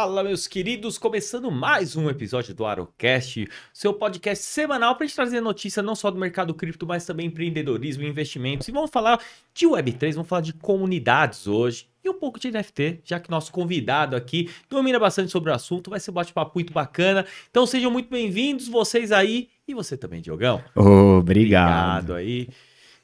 Fala, meus queridos, começando mais um episódio do Arocast, seu podcast semanal para gente trazer notícia não só do mercado cripto, mas também empreendedorismo e investimentos. E vamos falar de Web3, vamos falar de comunidades hoje e um pouco de NFT, já que nosso convidado aqui domina bastante sobre o assunto, vai ser um bate-papo muito bacana. Então sejam muito bem-vindos, vocês aí e você também, Diogão. obrigado. Obrigado aí.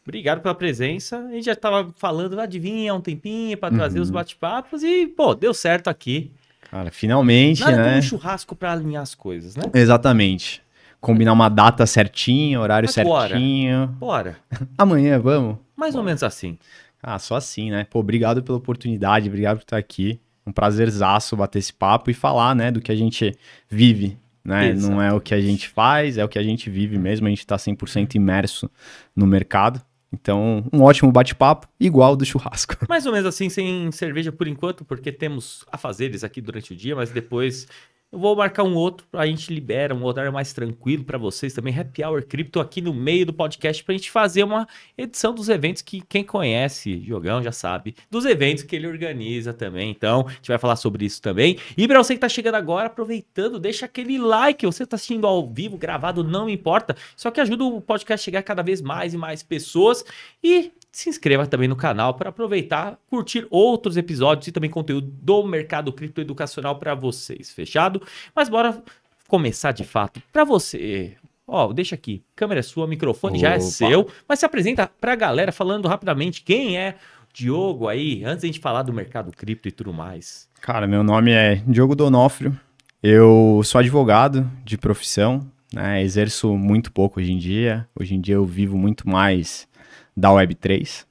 Obrigado pela presença. A gente já estava falando, adivinha, há um tempinho para trazer uhum. os bate-papos e, pô, deu certo aqui. Cara, finalmente, Nada né? Como um churrasco para alinhar as coisas, né? Exatamente. Combinar uma data certinha, horário Mas certinho. Bora. bora. Amanhã, vamos? Mais bora. ou menos assim. Ah, só assim, né? Pô, obrigado pela oportunidade, obrigado por estar aqui. Um prazerzaço bater esse papo e falar, né, do que a gente vive, né? Exatamente. Não é o que a gente faz, é o que a gente vive mesmo. A gente está 100% imerso no mercado. Então, um ótimo bate-papo, igual do churrasco. Mais ou menos assim, sem cerveja por enquanto, porque temos a afazeres aqui durante o dia, mas depois eu vou marcar um outro, a gente libera um horário mais tranquilo para vocês também, Happy Hour Crypto aqui no meio do podcast para a gente fazer uma edição dos eventos que quem conhece Jogão já sabe, dos eventos que ele organiza também. Então, a gente vai falar sobre isso também. E para você que está chegando agora, aproveitando, deixa aquele like, você está assistindo ao vivo, gravado, não importa, só que ajuda o podcast a chegar a cada vez mais e mais pessoas. E se inscreva também no canal para aproveitar, curtir outros episódios e também conteúdo do mercado cripto educacional para vocês, fechado? Mas bora começar de fato. Para você, ó, deixa aqui, câmera é sua, microfone Opa. já é seu, mas se apresenta para a galera falando rapidamente quem é Diogo aí, antes a gente falar do mercado cripto e tudo mais. Cara, meu nome é Diogo Donofrio, eu sou advogado de profissão, né? exerço muito pouco hoje em dia, hoje em dia eu vivo muito mais da Web3.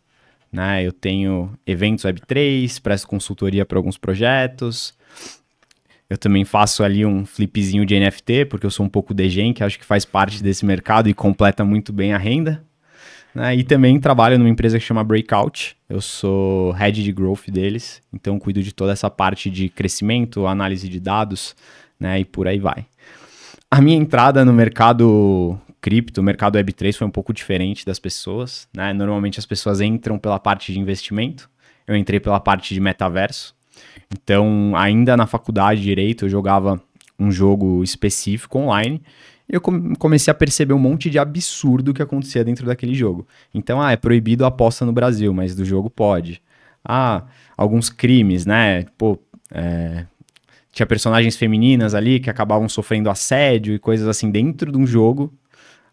Né? Eu tenho eventos Web3, presto consultoria para alguns projetos. Eu também faço ali um flipzinho de NFT, porque eu sou um pouco degen, que acho que faz parte desse mercado e completa muito bem a renda. Né? E também trabalho numa empresa que chama Breakout. Eu sou head de growth deles, então cuido de toda essa parte de crescimento, análise de dados, né? E por aí vai. A minha entrada no mercado cripto, o mercado Web3 foi um pouco diferente das pessoas. Né? Normalmente as pessoas entram pela parte de investimento, eu entrei pela parte de metaverso. Então, ainda na faculdade de Direito, eu jogava um jogo específico online eu comecei a perceber um monte de absurdo que acontecia dentro daquele jogo. Então, ah, é proibido a aposta no Brasil, mas do jogo pode. Ah, alguns crimes, né? Pô, é... tinha personagens femininas ali que acabavam sofrendo assédio e coisas assim dentro de um jogo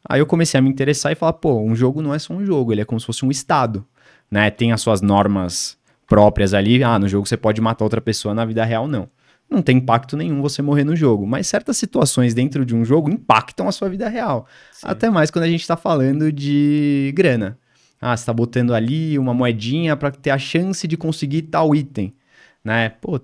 Aí eu comecei a me interessar e falar, pô, um jogo não é só um jogo, ele é como se fosse um estado, né? Tem as suas normas próprias ali, ah, no jogo você pode matar outra pessoa, na vida real não. Não tem impacto nenhum você morrer no jogo, mas certas situações dentro de um jogo impactam a sua vida real. Sim. Até mais quando a gente tá falando de grana. Ah, você tá botando ali uma moedinha para ter a chance de conseguir tal item, né? Pô,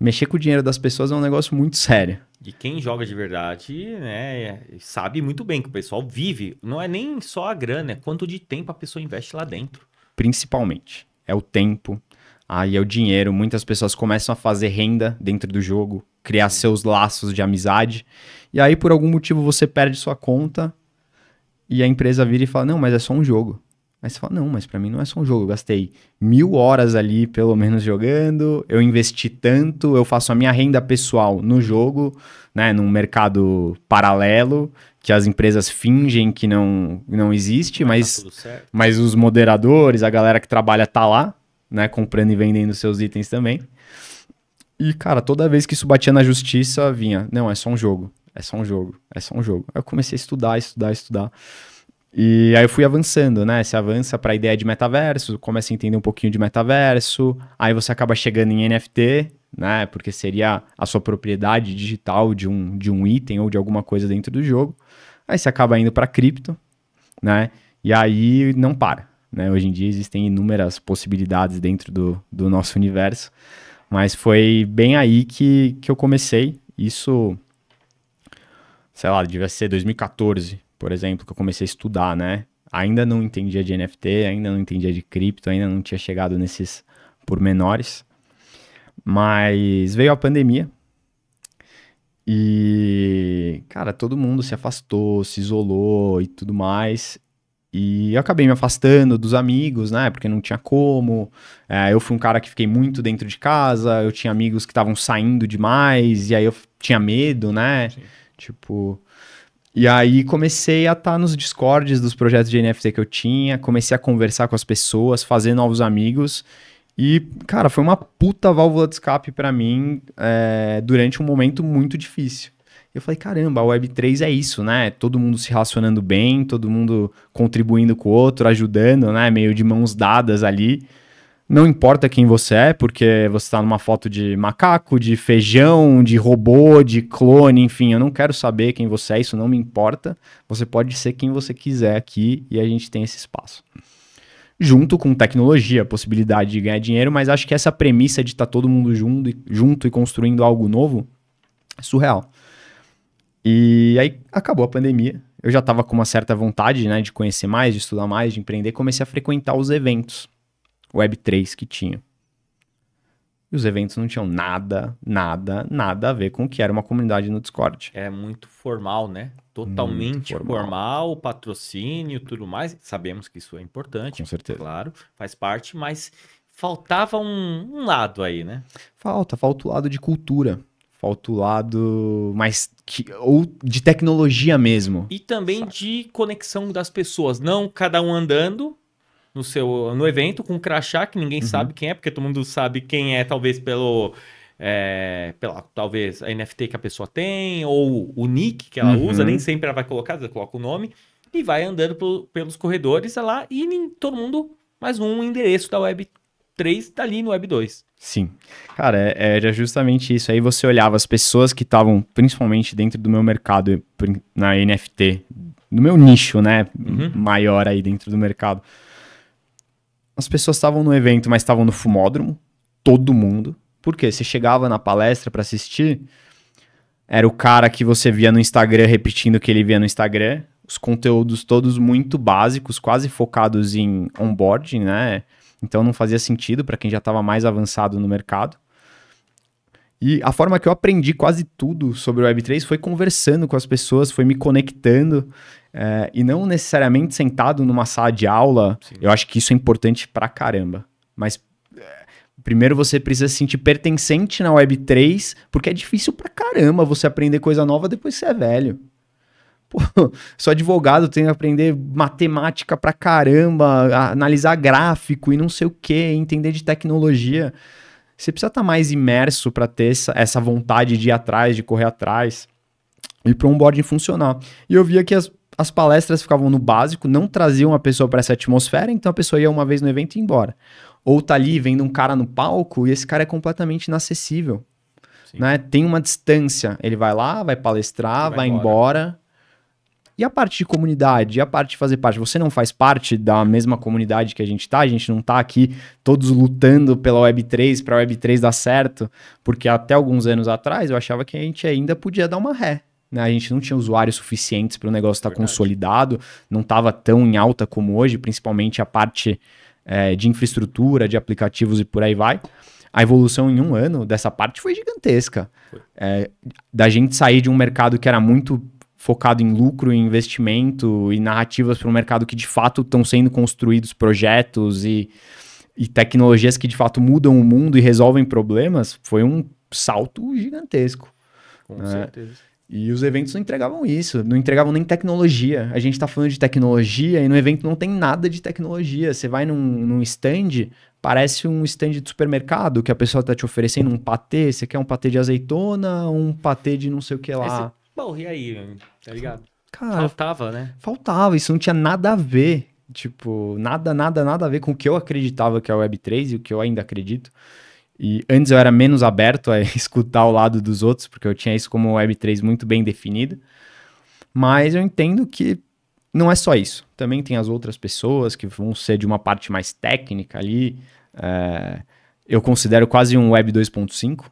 mexer com o dinheiro das pessoas é um negócio muito sério. E quem joga de verdade, né, sabe muito bem que o pessoal vive. Não é nem só a grana, é quanto de tempo a pessoa investe lá dentro. Principalmente. É o tempo, aí é o dinheiro. Muitas pessoas começam a fazer renda dentro do jogo, criar seus laços de amizade. E aí, por algum motivo, você perde sua conta e a empresa vira e fala: Não, mas é só um jogo. Mas você fala, não, mas para mim não é só um jogo. Eu gastei mil horas ali, pelo menos, jogando. Eu investi tanto, eu faço a minha renda pessoal no jogo, né? Num mercado paralelo, que as empresas fingem que não, não existe, mas, tá mas os moderadores, a galera que trabalha tá lá, né? Comprando e vendendo seus itens também. E, cara, toda vez que isso batia na justiça, vinha, não, é só um jogo. É só um jogo, é só um jogo. Aí eu comecei a estudar, estudar, estudar. E aí eu fui avançando, né? Você avança para a ideia de metaverso, começa a entender um pouquinho de metaverso, aí você acaba chegando em NFT, né? Porque seria a sua propriedade digital de um, de um item ou de alguma coisa dentro do jogo. Aí você acaba indo para cripto, né? E aí não para. Né? Hoje em dia existem inúmeras possibilidades dentro do, do nosso universo, mas foi bem aí que, que eu comecei. Isso, sei lá, devia ser 2014, por exemplo, que eu comecei a estudar, né? Ainda não entendia de NFT, ainda não entendia de cripto, ainda não tinha chegado nesses pormenores. Mas veio a pandemia. E, cara, todo mundo se afastou, se isolou e tudo mais. E eu acabei me afastando dos amigos, né? Porque não tinha como. É, eu fui um cara que fiquei muito dentro de casa. Eu tinha amigos que estavam saindo demais. E aí eu tinha medo, né? Sim. Tipo. E aí comecei a estar tá nos discords dos projetos de NFT que eu tinha, comecei a conversar com as pessoas, fazer novos amigos. E, cara, foi uma puta válvula de escape para mim é, durante um momento muito difícil. Eu falei, caramba, a Web3 é isso, né? Todo mundo se relacionando bem, todo mundo contribuindo com o outro, ajudando, né? Meio de mãos dadas ali. Não importa quem você é, porque você está numa foto de macaco, de feijão, de robô, de clone, enfim, eu não quero saber quem você é, isso não me importa. Você pode ser quem você quiser aqui e a gente tem esse espaço. Junto com tecnologia, possibilidade de ganhar dinheiro, mas acho que essa premissa de estar tá todo mundo junto, junto e construindo algo novo é surreal. E aí acabou a pandemia. Eu já estava com uma certa vontade né, de conhecer mais, de estudar mais, de empreender, comecei a frequentar os eventos Web3 que tinha. E os eventos não tinham nada, nada, nada a ver com o que era uma comunidade no Discord. É muito formal, né? Totalmente formal. formal. patrocínio, tudo mais. Sabemos que isso é importante. Com certeza. Claro, faz parte, mas faltava um, um lado aí, né? Falta, falta o lado de cultura. Falta o lado mais. Que, ou de tecnologia mesmo. E também Saca. de conexão das pessoas. Não cada um andando, no seu no evento com um crachá que ninguém uhum. sabe quem é, porque todo mundo sabe quem é, talvez pelo. É, pela, talvez a NFT que a pessoa tem, ou o nick que ela uhum. usa, nem sempre ela vai colocar, ela coloca o nome, e vai andando pelos corredores é lá, e nem, todo mundo mais um endereço da Web 3 tá ali no Web 2. Sim. Cara, é, era é justamente isso. Aí você olhava as pessoas que estavam, principalmente dentro do meu mercado, na NFT, no meu nicho, né? Uhum. Maior aí dentro do mercado as pessoas estavam no evento, mas estavam no fumódromo. Todo mundo. Por quê? Você chegava na palestra para assistir, era o cara que você via no Instagram repetindo o que ele via no Instagram. Os conteúdos todos muito básicos, quase focados em onboarding, né? Então não fazia sentido para quem já estava mais avançado no mercado. E a forma que eu aprendi quase tudo sobre o Web3 foi conversando com as pessoas, foi me conectando. É, e não necessariamente sentado numa sala de aula. Sim. Eu acho que isso é importante pra caramba. Mas é, primeiro você precisa se sentir pertencente na Web3, porque é difícil pra caramba você aprender coisa nova depois que você é velho. Pô, sou advogado, tenho que aprender matemática pra caramba, analisar gráfico e não sei o que, entender de tecnologia. Você precisa estar tá mais imerso para ter essa, essa vontade de ir atrás, de correr atrás e para um onboarding funcionar. E eu via que as, as palestras ficavam no básico, não traziam a pessoa para essa atmosfera, então a pessoa ia uma vez no evento e ia embora. Ou tá ali vendo um cara no palco e esse cara é completamente inacessível. Né? Tem uma distância. Ele vai lá, vai palestrar, vai, vai embora. embora. E a parte de comunidade, e a parte de fazer parte? Você não faz parte da mesma comunidade que a gente tá? A gente não tá aqui todos lutando pela Web3 para a Web3 dar certo, porque até alguns anos atrás eu achava que a gente ainda podia dar uma ré. Né? A gente não tinha usuários suficientes para o negócio estar tá consolidado, não estava tão em alta como hoje, principalmente a parte é, de infraestrutura, de aplicativos e por aí vai. A evolução em um ano dessa parte foi gigantesca. Foi. É, da gente sair de um mercado que era muito focado em lucro, em investimento e narrativas para um mercado que de fato estão sendo construídos projetos e, e tecnologias que de fato mudam o mundo e resolvem problemas, foi um salto gigantesco. Com é. certeza. E os eventos não entregavam isso, não entregavam nem tecnologia. A gente está falando de tecnologia e no evento não tem nada de tecnologia. Você vai num, num stand, parece um stand de supermercado que a pessoa está te oferecendo um patê. Você quer um patê de azeitona, um patê de não sei o que lá. Esse... Bom, e aí, tá ligado? Cara, faltava, né? Faltava, isso não tinha nada a ver. Tipo, nada, nada, nada a ver com o que eu acreditava que é a Web3 e o que eu ainda acredito. E antes eu era menos aberto a escutar o lado dos outros, porque eu tinha isso como Web3 muito bem definido. Mas eu entendo que não é só isso. Também tem as outras pessoas que vão ser de uma parte mais técnica ali. É, eu considero quase um Web 2.5.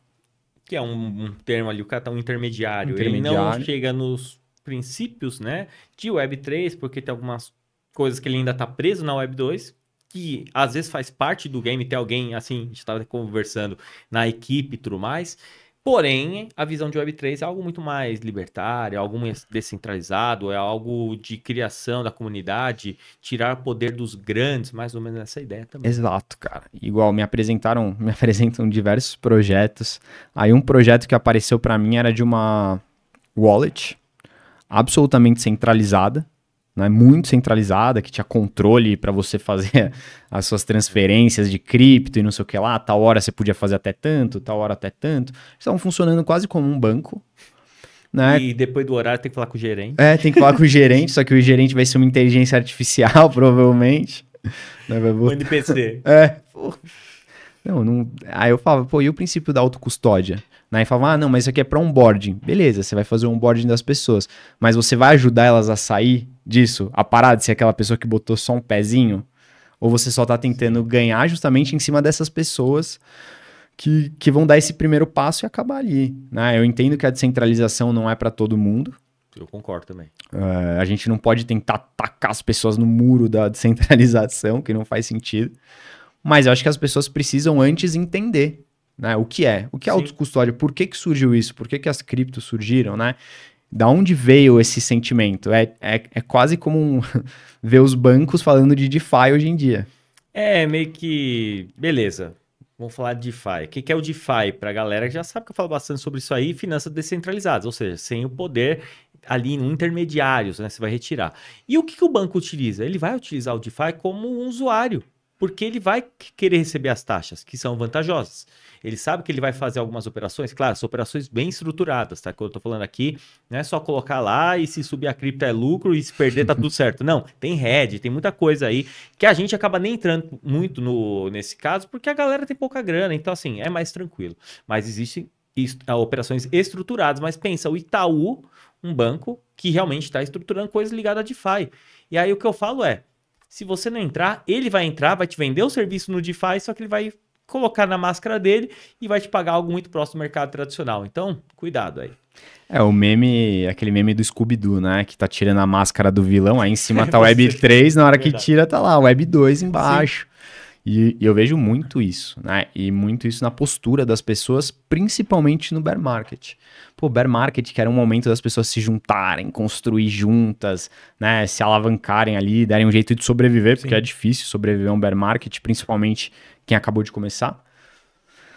Que é um, um, termo ali, o cara tá um intermediário. intermediário. Ele não chega nos princípios, né, de Web 3, porque tem algumas coisas que ele ainda está preso na Web 2, que às vezes faz parte do game ter alguém assim, a gente estava conversando na equipe e tudo mais. Porém, a visão de Web3 é algo muito mais libertário, é algo descentralizado, é algo de criação da comunidade, tirar poder dos grandes, mais ou menos essa ideia também. Exato, cara. Igual me apresentaram, me apresentam diversos projetos. Aí um projeto que apareceu para mim era de uma wallet absolutamente centralizada, né, muito centralizada, que tinha controle para você fazer as suas transferências de cripto e não sei o que lá, tal hora você podia fazer até tanto, tal hora até tanto. Estavam funcionando quase como um banco. Né? E depois do horário tem que falar com o gerente. É, tem que falar com o gerente, só que o gerente vai ser uma inteligência artificial, provavelmente. Né, um NPC. É. Porra. Não, não... Aí eu falava, pô, e o princípio da autocustódia? Aí né, falava, ah, não, mas isso aqui é para onboarding. Beleza, você vai fazer o onboarding das pessoas, mas você vai ajudar elas a sair disso, a parar de ser aquela pessoa que botou só um pezinho? Ou você só tá tentando ganhar justamente em cima dessas pessoas que, que vão dar esse primeiro passo e acabar ali? Né? Eu entendo que a descentralização não é para todo mundo, eu concordo também. Uh, a gente não pode tentar tacar as pessoas no muro da descentralização, que não faz sentido. Mas eu acho que as pessoas precisam antes entender né, o que é, o que é Sim. autocustódia, por que, que surgiu isso, por que, que as criptos surgiram, né? Da onde veio esse sentimento? É, é, é quase como um ver os bancos falando de DeFi hoje em dia. É, meio que. Beleza. Vamos falar de DeFi. O que é o DeFi? Para a galera que já sabe que eu falo bastante sobre isso aí, finanças descentralizadas, ou seja, sem o poder ali intermediários, né? Você vai retirar. E o que, que o banco utiliza? Ele vai utilizar o DeFi como um usuário porque ele vai querer receber as taxas, que são vantajosas. Ele sabe que ele vai fazer algumas operações, claro, são operações bem estruturadas, tá? Que eu tô falando aqui, não é só colocar lá e se subir a cripto é lucro e se perder tá tudo certo. Não, tem rede, tem muita coisa aí que a gente acaba nem entrando muito no, nesse caso, porque a galera tem pouca grana, então assim, é mais tranquilo. Mas existem ah, operações estruturadas, mas pensa, o Itaú, um banco que realmente está estruturando coisas ligadas a DeFi. E aí o que eu falo é, se você não entrar, ele vai entrar, vai te vender o serviço no DeFi, só que ele vai colocar na máscara dele e vai te pagar algo muito próximo do mercado tradicional. Então, cuidado aí. É o meme, aquele meme do Scooby-Doo, né? Que tá tirando a máscara do vilão, aí em cima é tá o Web 3, na hora que tira tá lá, Web 2 embaixo. Sim. E, e, eu vejo muito isso, né? E muito isso na postura das pessoas, principalmente no bear market. Pô, bear market, que era um momento das pessoas se juntarem, construir juntas, né? Se alavancarem ali, derem um jeito de sobreviver, Sim. porque é difícil sobreviver a um bear market, principalmente quem acabou de começar.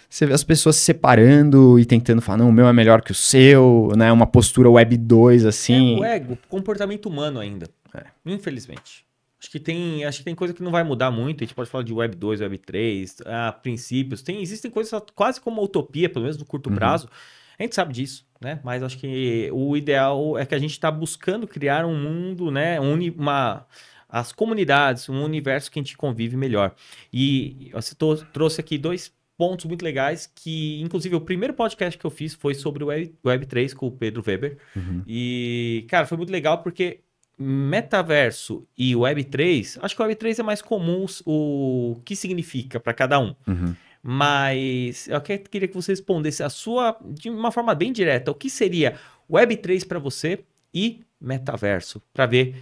Você vê as pessoas se separando e tentando falar, não, o meu é melhor que o seu, né? Uma postura web 2, assim. É o ego, comportamento humano ainda. É. Infelizmente. Acho que tem, acho que tem coisa que não vai mudar muito. A gente pode falar de Web 2, Web 3, ah, princípios. Tem, existem coisas quase como utopia, pelo menos no curto uhum. prazo. A gente sabe disso, né? Mas acho que o ideal é que a gente está buscando criar um mundo, né? uma, as comunidades, um universo que a gente convive melhor. E você trouxe aqui dois pontos muito legais que, inclusive, o primeiro podcast que eu fiz foi sobre o Web, Web3 com o Pedro Weber. Uhum. E, cara, foi muito legal porque metaverso e Web3, acho que o Web3 é mais comum o que significa para cada um. Uhum. Mas eu queria que você respondesse a sua, de uma forma bem direta, o que seria Web3 para você e metaverso, para ver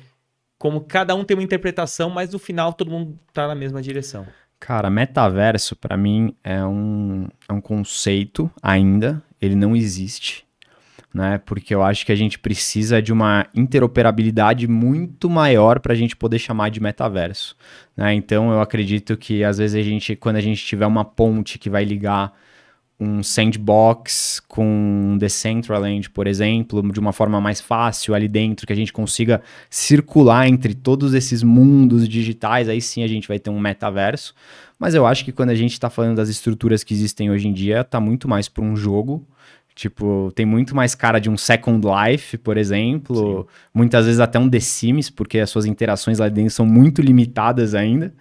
como cada um tem uma interpretação, mas no final todo mundo está na mesma direção. Cara, metaverso para mim é um, é um conceito ainda, ele não existe né? Porque eu acho que a gente precisa de uma interoperabilidade muito maior para a gente poder chamar de metaverso. Né? Então eu acredito que às vezes a gente, quando a gente tiver uma ponte que vai ligar um sandbox com um Decentraland, por exemplo, de uma forma mais fácil ali dentro, que a gente consiga circular entre todos esses mundos digitais, aí sim a gente vai ter um metaverso. Mas eu acho que quando a gente está falando das estruturas que existem hoje em dia, está muito mais para um jogo Tipo, tem muito mais cara de um Second Life, por exemplo. Sim. Muitas vezes até um The Sims, porque as suas interações lá dentro são muito limitadas ainda,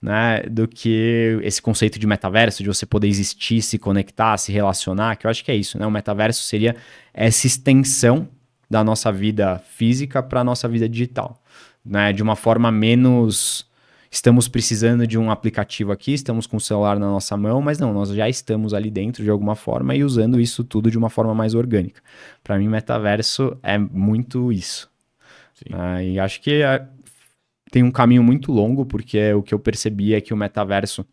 né? Do que esse conceito de metaverso, de você poder existir, se conectar, se relacionar, que eu acho que é isso, né? O metaverso seria essa extensão da nossa vida física para a nossa vida digital, né? De uma forma menos estamos precisando de um aplicativo aqui, estamos com o celular na nossa mão, mas não, nós já estamos ali dentro de alguma forma e usando isso tudo de uma forma mais orgânica. Para mim, metaverso é muito isso. Ah, e acho que é, tem um caminho muito longo, porque o que eu percebi é que o metaverso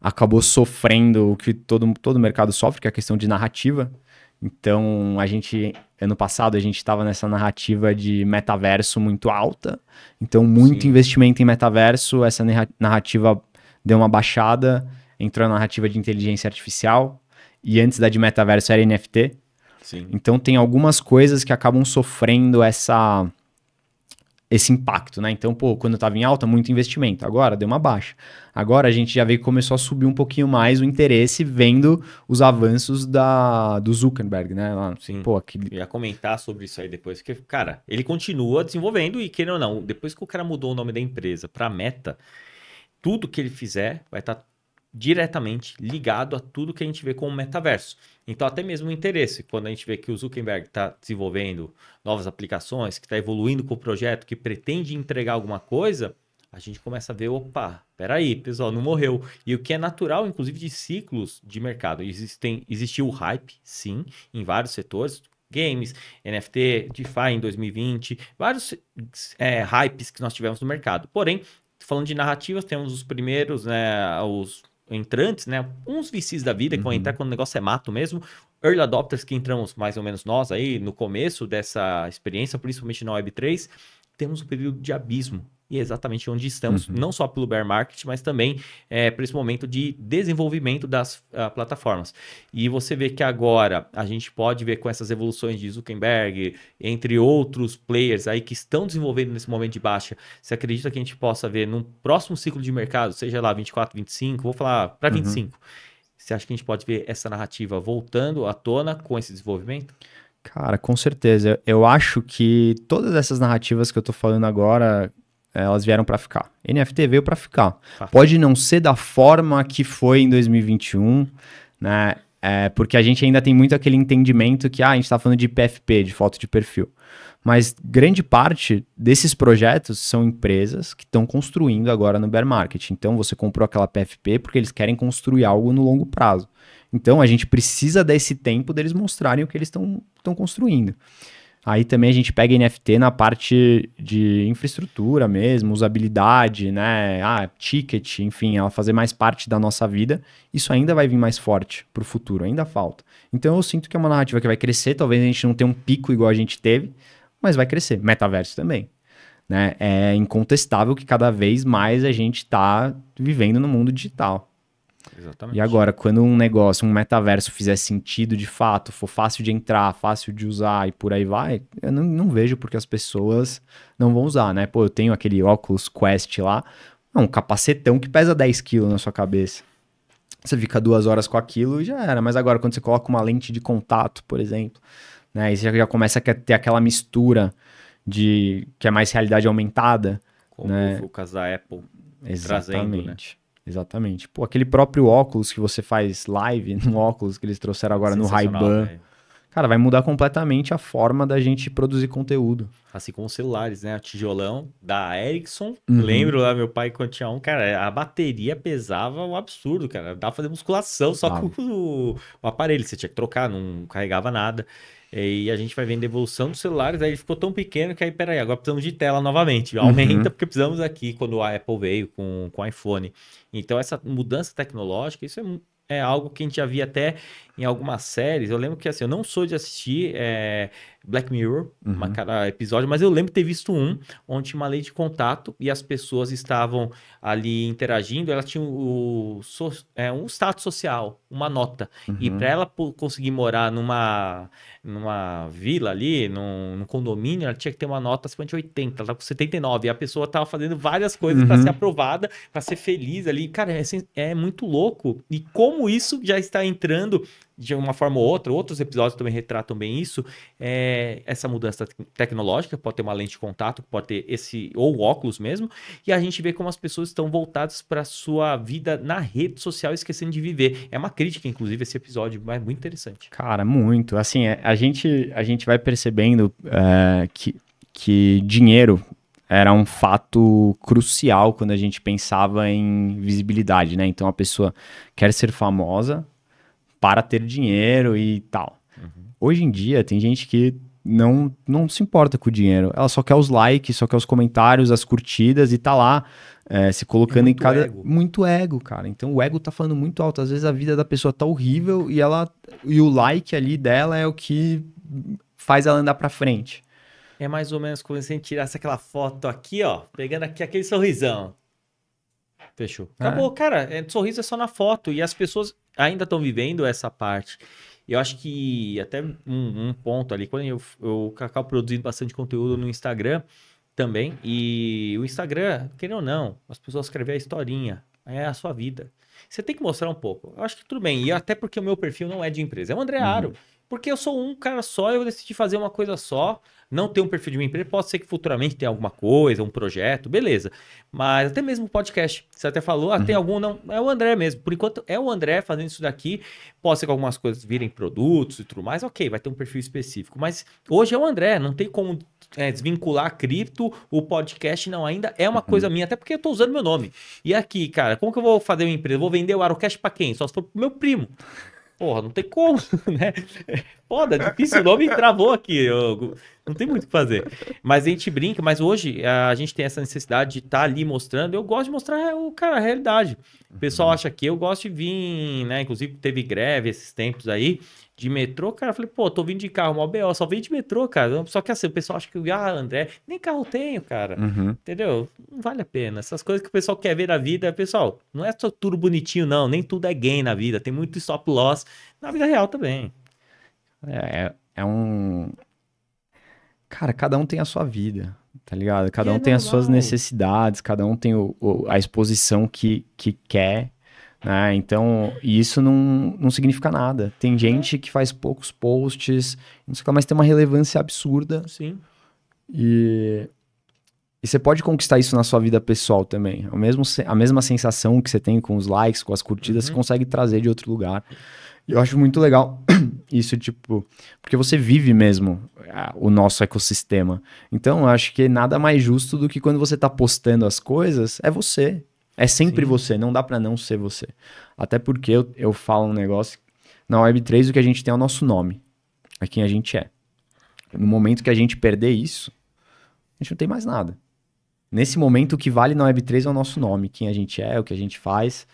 acabou sofrendo o que todo, todo mercado sofre, que é a questão de narrativa. Então, a gente, ano passado, a gente estava nessa narrativa de metaverso muito alta. Então, muito Sim. investimento em metaverso, essa narrativa deu uma baixada, entrou a narrativa de inteligência artificial, e antes da de metaverso era NFT. Sim. Então, tem algumas coisas que acabam sofrendo essa esse impacto, né? Então, pô, quando estava em alta, muito investimento. Agora deu uma baixa. Agora a gente já veio que começou a subir um pouquinho mais o interesse vendo os avanços da, do Zuckerberg, né? Lá, Sim. Pô, aquele... Eu ia comentar sobre isso aí depois, porque, cara, ele continua desenvolvendo e, querendo ou não, depois que o cara mudou o nome da empresa para Meta, tudo que ele fizer vai estar tá diretamente ligado a tudo que a gente vê como metaverso. Então, até mesmo o interesse, quando a gente vê que o Zuckerberg está desenvolvendo novas aplicações, que está evoluindo com o projeto, que pretende entregar alguma coisa, a gente começa a ver, opa, peraí, pessoal, não morreu. E o que é natural, inclusive, de ciclos de mercado. Existem, existiu o hype, sim, em vários setores, games, NFT, DeFi em 2020, vários é, hypes que nós tivemos no mercado. Porém, falando de narrativas, temos os primeiros, né, os entrantes, né? Uns VCs da vida que vão uhum. entrar quando o negócio é mato mesmo. Early adopters que entramos mais ou menos nós aí no começo dessa experiência, principalmente na Web3, temos um período de abismo e é exatamente onde estamos, uhum. não só pelo bear market, mas também é, eh, para esse momento de desenvolvimento das uh, plataformas. E você vê que agora a gente pode ver com essas evoluções de Zuckerberg, entre outros players aí que estão desenvolvendo nesse momento de baixa, você acredita que a gente possa ver num próximo ciclo de mercado, seja lá 24, 25, vou falar para 25, uhum. você acha que a gente pode ver essa narrativa voltando à tona com esse desenvolvimento? Cara, com certeza. Eu acho que todas essas narrativas que eu tô falando agora, é, elas vieram para ficar. NFT veio para ficar. Tá. Pode não ser da forma que foi em 2021, né? É, porque a gente ainda tem muito aquele entendimento que ah, a gente está falando de PFP, de foto de perfil. Mas grande parte desses projetos são empresas que estão construindo agora no bear market. Então você comprou aquela PFP porque eles querem construir algo no longo prazo. Então a gente precisa desse tempo deles mostrarem o que eles estão construindo. Aí também a gente pega NFT na parte de infraestrutura mesmo, usabilidade, né? Ah, ticket, enfim, ela fazer mais parte da nossa vida. Isso ainda vai vir mais forte para o futuro, ainda falta. Então eu sinto que é uma narrativa que vai crescer, talvez a gente não tenha um pico igual a gente teve, mas vai crescer. Metaverso também. Né? É incontestável que cada vez mais a gente está vivendo no mundo digital. Exatamente. E agora, quando um negócio, um metaverso fizer sentido de fato, for fácil de entrar, fácil de usar e por aí vai, eu não, não vejo porque as pessoas não vão usar, né? Pô, eu tenho aquele óculos Quest lá, é um capacetão que pesa 10 quilos na sua cabeça. Você fica duas horas com aquilo e já era. Mas agora, quando você coloca uma lente de contato, por exemplo, né? E você já começa a ter aquela mistura de que é mais realidade aumentada. Como né? o Lucas da Apple Exatamente. trazendo, né? Exatamente. Pô, aquele próprio óculos que você faz live, no óculos que eles trouxeram agora no Ray-Ban. Cara, vai mudar completamente a forma da gente produzir conteúdo. Assim como os celulares, né? A tijolão da Ericsson. Uhum. Lembro lá, meu pai, quando tinha um, cara, a bateria pesava um absurdo, cara. Dá pra fazer musculação só com o, o aparelho. Você tinha que trocar, não carregava nada. E a gente vai vendo a evolução dos celulares, aí ele ficou tão pequeno que aí, peraí, agora precisamos de tela novamente. Uhum. Aumenta uhum. porque precisamos aqui quando a Apple veio com, com o iPhone. Então, essa mudança tecnológica, isso é é algo que a gente já via até em algumas séries. Eu lembro que assim, eu não sou de assistir é, Black Mirror, uhum. uma cada episódio, mas eu lembro de ter visto um onde tinha uma lei de contato e as pessoas estavam ali interagindo, Ela tinha o, so, é, um status social, uma nota. Uhum. E para ela conseguir morar numa, numa vila ali, num, num, condomínio, ela tinha que ter uma nota acima de 80, ela tá com 79. E a pessoa estava fazendo várias coisas uhum. para ser aprovada, para ser feliz ali. Cara, é, é muito louco. E como como isso já está entrando de uma forma ou outra, outros episódios também retratam bem isso, é, essa mudança tecnológica, pode ter uma lente de contato, pode ter esse, ou óculos mesmo, e a gente vê como as pessoas estão voltadas para a sua vida na rede social, esquecendo de viver. É uma crítica, inclusive, esse episódio, mas é muito interessante. Cara, muito. Assim, é, a gente, a gente vai percebendo é, que, que dinheiro era um fato crucial quando a gente pensava em visibilidade, né? Então a pessoa quer ser famosa para ter dinheiro e tal. Uhum. Hoje em dia tem gente que não, não se importa com o dinheiro. Ela só quer os likes, só quer os comentários, as curtidas e tá lá é, se colocando em cada. Ego. Muito ego, cara. Então o ego tá falando muito alto. Às vezes a vida da pessoa tá horrível e ela. E o like ali dela é o que faz ela andar pra frente. É mais ou menos como se a gente tirasse aquela foto aqui, ó, pegando aqui aquele sorrisão. Fechou. É. Acabou, cara. É, sorriso é só na foto. E as pessoas ainda estão vivendo essa parte. Eu acho que até um, um ponto ali, quando eu, eu acabo produzindo bastante conteúdo no Instagram também, e o Instagram, querendo ou não, as pessoas escrevem a historinha, é a sua vida. Você tem que mostrar um pouco. Eu acho que tudo bem, e até porque o meu perfil não é de empresa, é um Andrearo. Uhum. Porque eu sou um cara só, eu decidi fazer uma coisa só não tem um perfil de uma empresa, pode ser que futuramente tenha alguma coisa, um projeto, beleza. Mas até mesmo podcast. Você até falou, ah, uhum. tem algum, não. É o André mesmo. Por enquanto, é o André fazendo isso daqui. Pode ser que algumas coisas virem produtos e tudo mais, ok, vai ter um perfil específico. Mas hoje é o André, não tem como é, desvincular a cripto, o podcast não, ainda é uma uhum. coisa minha, até porque eu tô usando meu nome. E aqui, cara, como que eu vou fazer uma empresa? Vou vender o Arocash para quem? Só se for pro meu primo. Porra, não tem como, né? Foda, difícil, o nome travou aqui. Eu... Não tem muito o que fazer. Mas a gente brinca, mas hoje a gente tem essa necessidade de estar tá ali mostrando. Eu gosto de mostrar o cara a realidade. O pessoal uhum. acha que eu gosto de vir, né? Inclusive teve greve esses tempos aí de metrô, cara, eu falei, pô, tô vindo de carro, mal BO, só vim de metrô, cara. Só que assim, o pessoal acha que, ah, André, nem carro tenho, cara. Uhum. Entendeu? Não vale a pena. Essas coisas que o pessoal quer ver na vida, pessoal, não é só tudo bonitinho, não. Nem tudo é gain na vida. Tem muito stop loss na vida real também. É, é, é um, Cara, cada um tem a sua vida, tá ligado? Cada que um tem as suas necessidades, cada um tem o, o, a exposição que, que quer, né? Então, isso não, não significa nada. Tem é. gente que faz poucos posts, não sei o que, mas tem uma relevância absurda. Sim. E, e você pode conquistar isso na sua vida pessoal também. É o mesmo, a mesma sensação que você tem com os likes, com as curtidas, uhum. você consegue trazer de outro lugar. Eu acho muito legal isso, tipo, porque você vive mesmo ah, o nosso ecossistema. Então, eu acho que nada mais justo do que quando você está postando as coisas, é você. É sempre Sim. você, não dá para não ser você. Até porque eu, eu falo um negócio, na Web3 o que a gente tem é o nosso nome, é quem a gente é. No momento que a gente perder isso, a gente não tem mais nada. Nesse momento, o que vale na Web3 é o nosso nome, quem a gente é, o que a gente faz.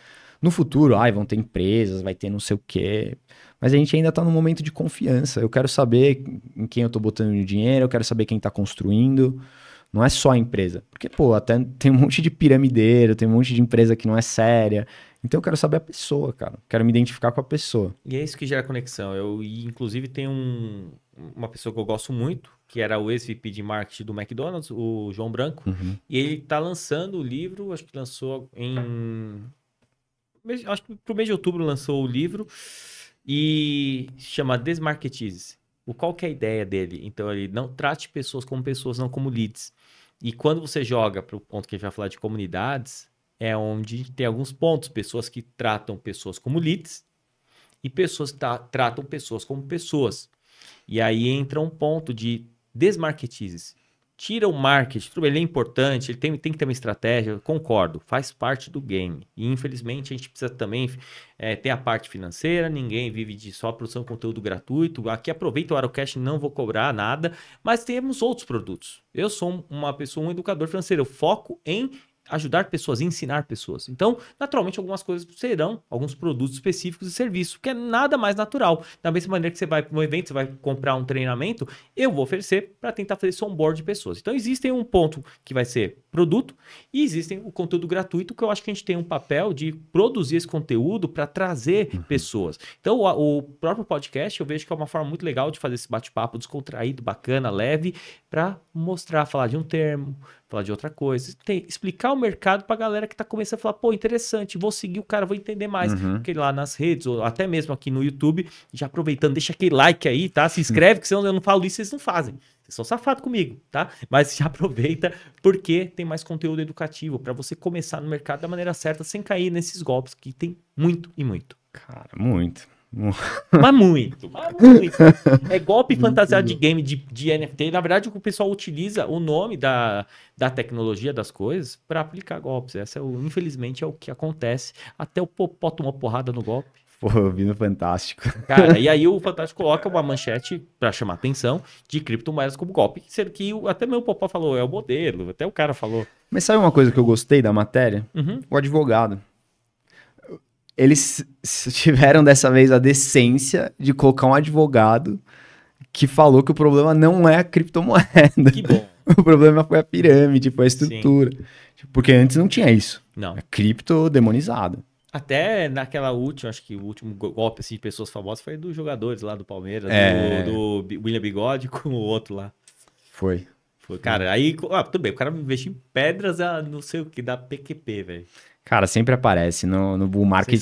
No futuro, ai, vão ter empresas, vai ter não sei o quê. Mas a gente ainda está num momento de confiança. Eu quero saber em quem eu estou botando meu dinheiro, eu quero saber quem está construindo. Não é só a empresa. Porque, pô, até tem um monte de piramideiro, tem um monte de empresa que não é séria. Então eu quero saber a pessoa, cara. Quero me identificar com a pessoa. E é isso que gera conexão. Eu, inclusive, tem um, uma pessoa que eu gosto muito, que era o ex-VP de marketing do McDonald's, o João Branco. Uhum. E ele está lançando o livro, acho que lançou em acho que pro mês de outubro lançou o livro e se chama Desmarketize. O qual que é a ideia dele? Então ele não trate pessoas como pessoas, não como leads. E quando você joga para o ponto que a gente vai falar de comunidades, é onde tem alguns pontos, pessoas que tratam pessoas como leads e pessoas que tratam pessoas como pessoas. E aí entra um ponto de desmarketize tira o marketing, tudo bem, ele é importante, ele tem, tem que ter uma estratégia, concordo, faz parte do game. E infelizmente a gente precisa também é, ter a parte financeira, ninguém vive de só produção de conteúdo gratuito. Aqui aproveita o Arocast, não vou cobrar nada, mas temos outros produtos. Eu sou uma pessoa, um educador financeiro, eu foco em ajudar pessoas, ensinar pessoas. Então, naturalmente, algumas coisas serão alguns produtos específicos e serviços, que é nada mais natural. Da mesma maneira que você vai para um evento, você vai comprar um treinamento, eu vou oferecer para tentar fazer onboard de pessoas. Então, existem um ponto que vai ser produto e existem o conteúdo gratuito, que eu acho que a gente tem um papel de produzir esse conteúdo para trazer uhum. pessoas. Então, o, o, próprio podcast eu vejo que é uma forma muito legal de fazer esse bate-papo descontraído, bacana, leve, para mostrar, falar de um termo, falar de outra coisa. Tem, explicar o mercado para a galera que tá começando a falar, pô, interessante, vou seguir o cara, vou entender mais. Uhum. Porque lá nas redes, ou até mesmo aqui no YouTube, já aproveitando, deixa aquele like aí, tá? Se inscreve, que senão eu não falo isso, vocês não fazem. Vocês são safados comigo, tá? Mas já aproveita porque tem mais conteúdo educativo para você começar no mercado da maneira certa sem cair nesses golpes que tem muito e muito. Cara, muito. Mas muito, mas muito. É golpe fantasiado de game, de, de NFT. Na verdade, o pessoal utiliza o nome da, da tecnologia, das coisas, para aplicar golpes. Essa, é o, infelizmente, é o que acontece. Até o Popó tomou porrada no golpe. Pô, eu vi no Fantástico. Cara, e aí o Fantástico coloca uma manchete para chamar atenção de criptomoedas como golpe, sendo que até meu popó falou, é o modelo, até o cara falou. Mas sabe uma coisa que eu gostei da matéria? Uhum. O advogado. Eles tiveram dessa vez a decência de colocar um advogado que falou que o problema não é a criptomoeda. Que bom. o problema foi a pirâmide, foi a estrutura. Sim. Porque antes não tinha isso. Não. É cripto demonizado. Até naquela última, acho que o último golpe assim, de pessoas famosas foi dos jogadores lá do Palmeiras, é... do, do William Bigode com o outro lá. Foi. Foi, cara, aí, ah, tudo bem, o cara investiu em pedras, a ah, não sei o que, da PQP, velho. Cara, sempre aparece. No, no Bull Market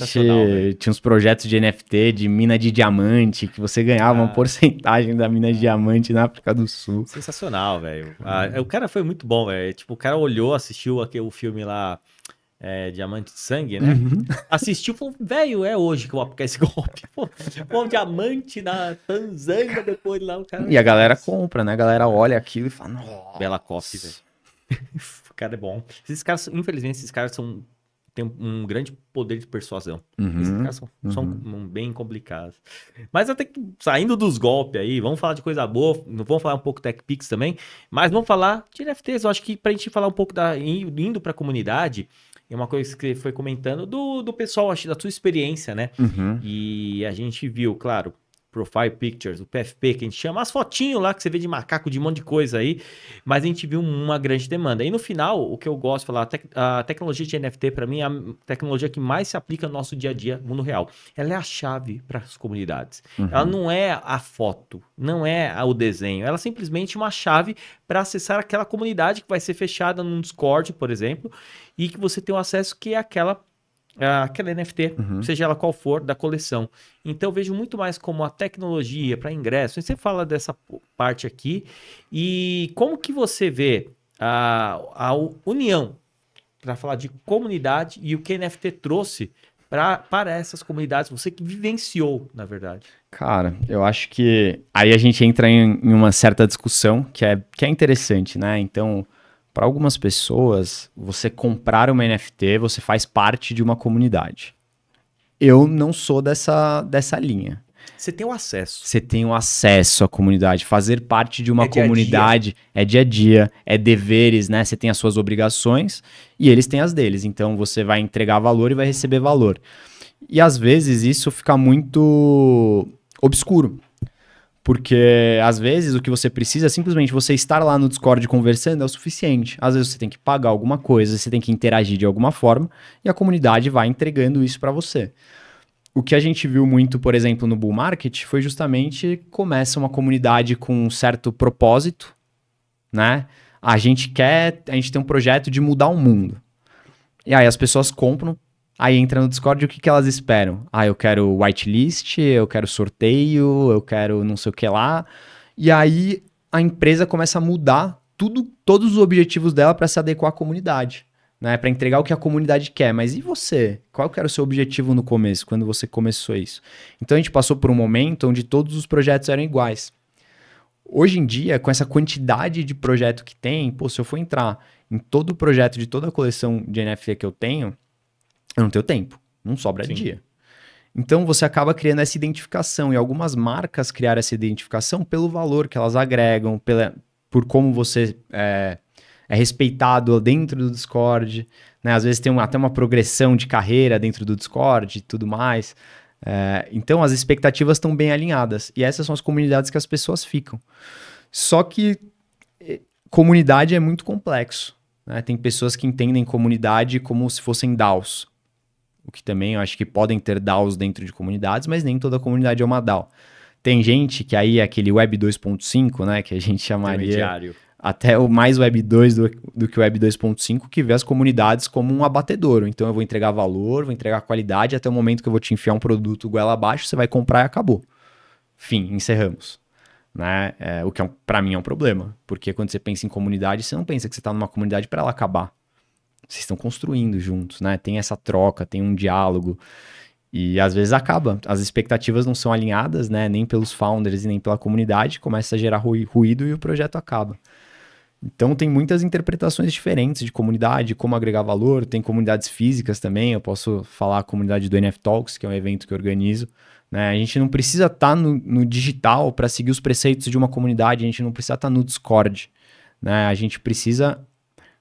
tinha uns projetos de NFT, de mina de diamante, que você ganhava ah. uma porcentagem da mina de diamante na África do Sul. Sensacional, velho. Ah, o cara foi muito bom, velho. Tipo, o cara olhou, assistiu aquele, o filme lá, é, Diamante de Sangue, né? Uhum. Assistiu e falou, velho, é hoje que eu vou aplicar esse golpe. Pô, um diamante na Tanzânia depois lá. O cara... E a galera compra, né? A galera olha aquilo e fala, nossa. Bela copa velho. o cara é bom. Esses caras, infelizmente, esses caras são tem um grande poder de persuasão. Uhum, são, uhum. bem complicados. Mas até que, saindo dos golpes aí, vamos falar de coisa boa, vamos falar um pouco TechPix também, mas vamos falar de NFTs. Eu acho que para a gente falar um pouco da indo para a comunidade, é uma coisa que foi comentando do, do pessoal, acho, da sua experiência, né? Uhum. E a gente viu, claro, Profile Pictures, o PFP que a gente chama, as fotinhos lá que você vê de macaco, de um monte de coisa aí, mas a gente viu uma grande demanda. E no final, o que eu gosto de falar, a, a tecnologia de NFT para mim é a tecnologia que mais se aplica no nosso dia a dia, mundo real. Ela é a chave para as comunidades. Uhum. Ela não é a foto, não é o desenho, ela é simplesmente uma chave para acessar aquela comunidade que vai ser fechada num Discord, por exemplo, e que você tem o um acesso que é aquela ah, aquela NFT, uhum. seja ela qual for, da coleção. Então eu vejo muito mais como a tecnologia para ingresso. Você fala dessa parte aqui e como que você vê a, a união para falar de comunidade e o que a NFT trouxe pra, para essas comunidades, você que vivenciou, na verdade. Cara, eu acho que aí a gente entra em, em uma certa discussão que é, que é interessante, né? Então, para algumas pessoas, você comprar uma NFT, você faz parte de uma comunidade. Eu não sou dessa, dessa linha. Você tem o acesso. Você tem o acesso à comunidade. Fazer parte de uma é comunidade dia. é dia a dia, é deveres, né? Você tem as suas obrigações e eles têm as deles. Então você vai entregar valor e vai receber valor. E às vezes isso fica muito obscuro. Porque às vezes o que você precisa é simplesmente você estar lá no Discord conversando é o suficiente. Às vezes você tem que pagar alguma coisa, você tem que interagir de alguma forma e a comunidade vai entregando isso para você. O que a gente viu muito, por exemplo, no bull market foi justamente começa uma comunidade com um certo propósito, né? A gente quer, a gente tem um projeto de mudar o mundo. E aí as pessoas compram Aí entra no Discord o que, que elas esperam. Ah, eu quero whitelist, eu quero sorteio, eu quero não sei o que lá. E aí a empresa começa a mudar tudo, todos os objetivos dela para se adequar à comunidade, né? Para entregar o que a comunidade quer. Mas e você? Qual que era o seu objetivo no começo, quando você começou isso? Então a gente passou por um momento onde todos os projetos eram iguais. Hoje em dia, com essa quantidade de projeto que tem, pô, se eu for entrar em todo o projeto de toda a coleção de NFT que eu tenho, eu não tenho tempo, não sobra Sim. dia. Então você acaba criando essa identificação e algumas marcas criaram essa identificação pelo valor que elas agregam, pela, por como você é, é respeitado dentro do Discord, né? Às vezes tem até uma progressão de carreira dentro do Discord e tudo mais. É, então as expectativas estão bem alinhadas e essas são as comunidades que as pessoas ficam. Só que é, comunidade é muito complexo. Né? Tem pessoas que entendem comunidade como se fossem DAOs, o que também eu acho que podem ter DAOs dentro de comunidades, mas nem toda comunidade é uma DAO. Tem gente que aí é aquele Web 2.5, né, que a gente chamaria até o mais Web 2 do, do que Web 2.5, que vê as comunidades como um abatedouro. Então eu vou entregar valor, vou entregar qualidade, até o momento que eu vou te enfiar um produto goela abaixo, você vai comprar e acabou. Fim, encerramos. Né? É, o que é um, para mim é um problema, porque quando você pensa em comunidade, você não pensa que você está numa comunidade para ela acabar vocês estão construindo juntos, né? Tem essa troca, tem um diálogo. E às vezes acaba, as expectativas não são alinhadas, né? Nem pelos founders e nem pela comunidade, começa a gerar ruído e o projeto acaba. Então tem muitas interpretações diferentes de comunidade, como agregar valor, tem comunidades físicas também, eu posso falar a comunidade do NF Talks, que é um evento que eu organizo. Né? A gente não precisa estar tá no, no, digital para seguir os preceitos de uma comunidade, a gente não precisa estar tá no Discord. Né? A gente precisa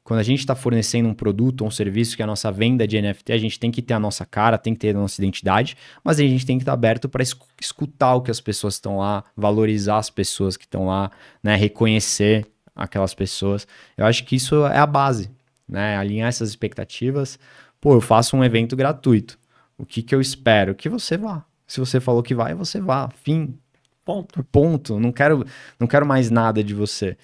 quando a gente está fornecendo um produto ou um serviço que é a nossa venda de NFT, a gente tem que ter a nossa cara, tem que ter a nossa identidade, mas a gente tem que estar tá aberto para escutar o que as pessoas estão lá, valorizar as pessoas que estão lá, né? reconhecer aquelas pessoas. Eu acho que isso é a base, né? alinhar essas expectativas. Pô, eu faço um evento gratuito. O que, que eu espero? Que você vá. Se você falou que vai, você vá. Fim. Ponto. Ponto. Não quero, não quero mais nada de você.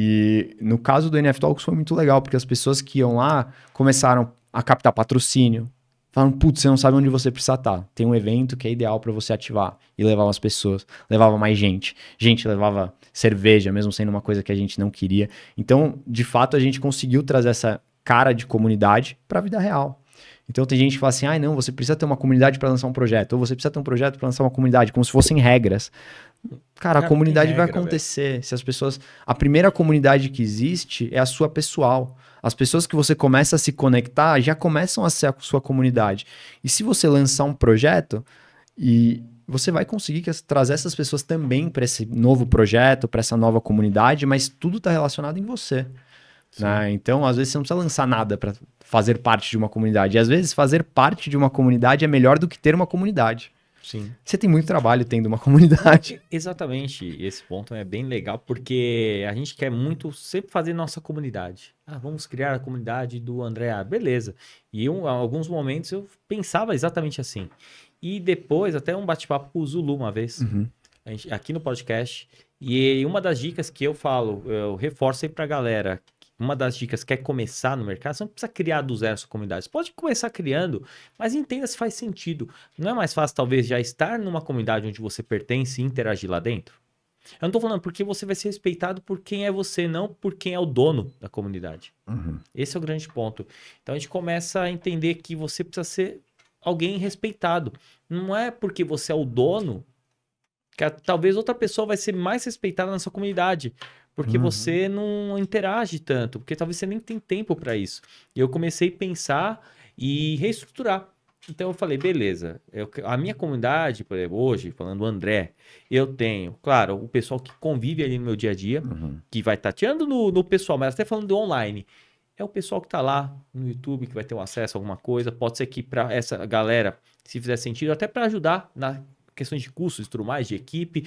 E no caso do NF Talks foi muito legal, porque as pessoas que iam lá começaram a captar patrocínio. Falaram, putz, você não sabe onde você precisa estar. Tem um evento que é ideal para você ativar. E levava as pessoas, levava mais gente. Gente levava cerveja, mesmo sendo uma coisa que a gente não queria. Então, de fato, a gente conseguiu trazer essa cara de comunidade para a vida real. Então tem gente que fala assim: ah, não, você precisa ter uma comunidade para lançar um projeto, ou você precisa ter um projeto para lançar uma comunidade, como se fossem regras. Cara, a é, comunidade regra, vai acontecer. Véio. Se as pessoas. A primeira comunidade que existe é a sua pessoal. As pessoas que você começa a se conectar já começam a ser a sua comunidade. E se você lançar um projeto e você vai conseguir que, trazer essas pessoas também para esse novo projeto, para essa nova comunidade, mas tudo está relacionado em você. Né? Então, às vezes, você não precisa lançar nada para fazer parte de uma comunidade. E às vezes fazer parte de uma comunidade é melhor do que ter uma comunidade. Sim. Você tem muito trabalho tendo uma comunidade. Exatamente. Esse ponto é bem legal porque a gente quer muito sempre fazer nossa comunidade. Ah, vamos criar a comunidade do André. beleza. E em alguns momentos eu pensava exatamente assim. E depois, até um bate-papo com o Zulu uma vez, uhum. gente, aqui no podcast. E uma das dicas que eu falo, eu reforço aí pra galera uma das dicas quer começar no mercado, você não precisa criar do zero sua comunidade. Você pode começar criando, mas entenda se faz sentido. Não é mais fácil, talvez, já estar numa comunidade onde você pertence e interagir lá dentro? Eu não estou falando porque você vai ser respeitado por quem é você, não por quem é o dono da comunidade. Uhum. Esse é o grande ponto. Então a gente começa a entender que você precisa ser alguém respeitado. Não é porque você é o dono que a, talvez outra pessoa vai ser mais respeitada na sua comunidade porque uhum. você não interage tanto, porque talvez você nem tem tempo para isso. E eu comecei a pensar e reestruturar. Então eu falei, beleza, eu, a minha comunidade, por exemplo, hoje, falando do André, eu tenho, claro, o pessoal que convive ali no meu dia a dia, uhum. que vai tateando tá, no, no pessoal, mas até falando do online é o pessoal que está lá no YouTube que vai ter um acesso a alguma coisa. Pode ser que para essa galera, se fizer sentido, até para ajudar na questões de cursos, e tudo mais, de equipe,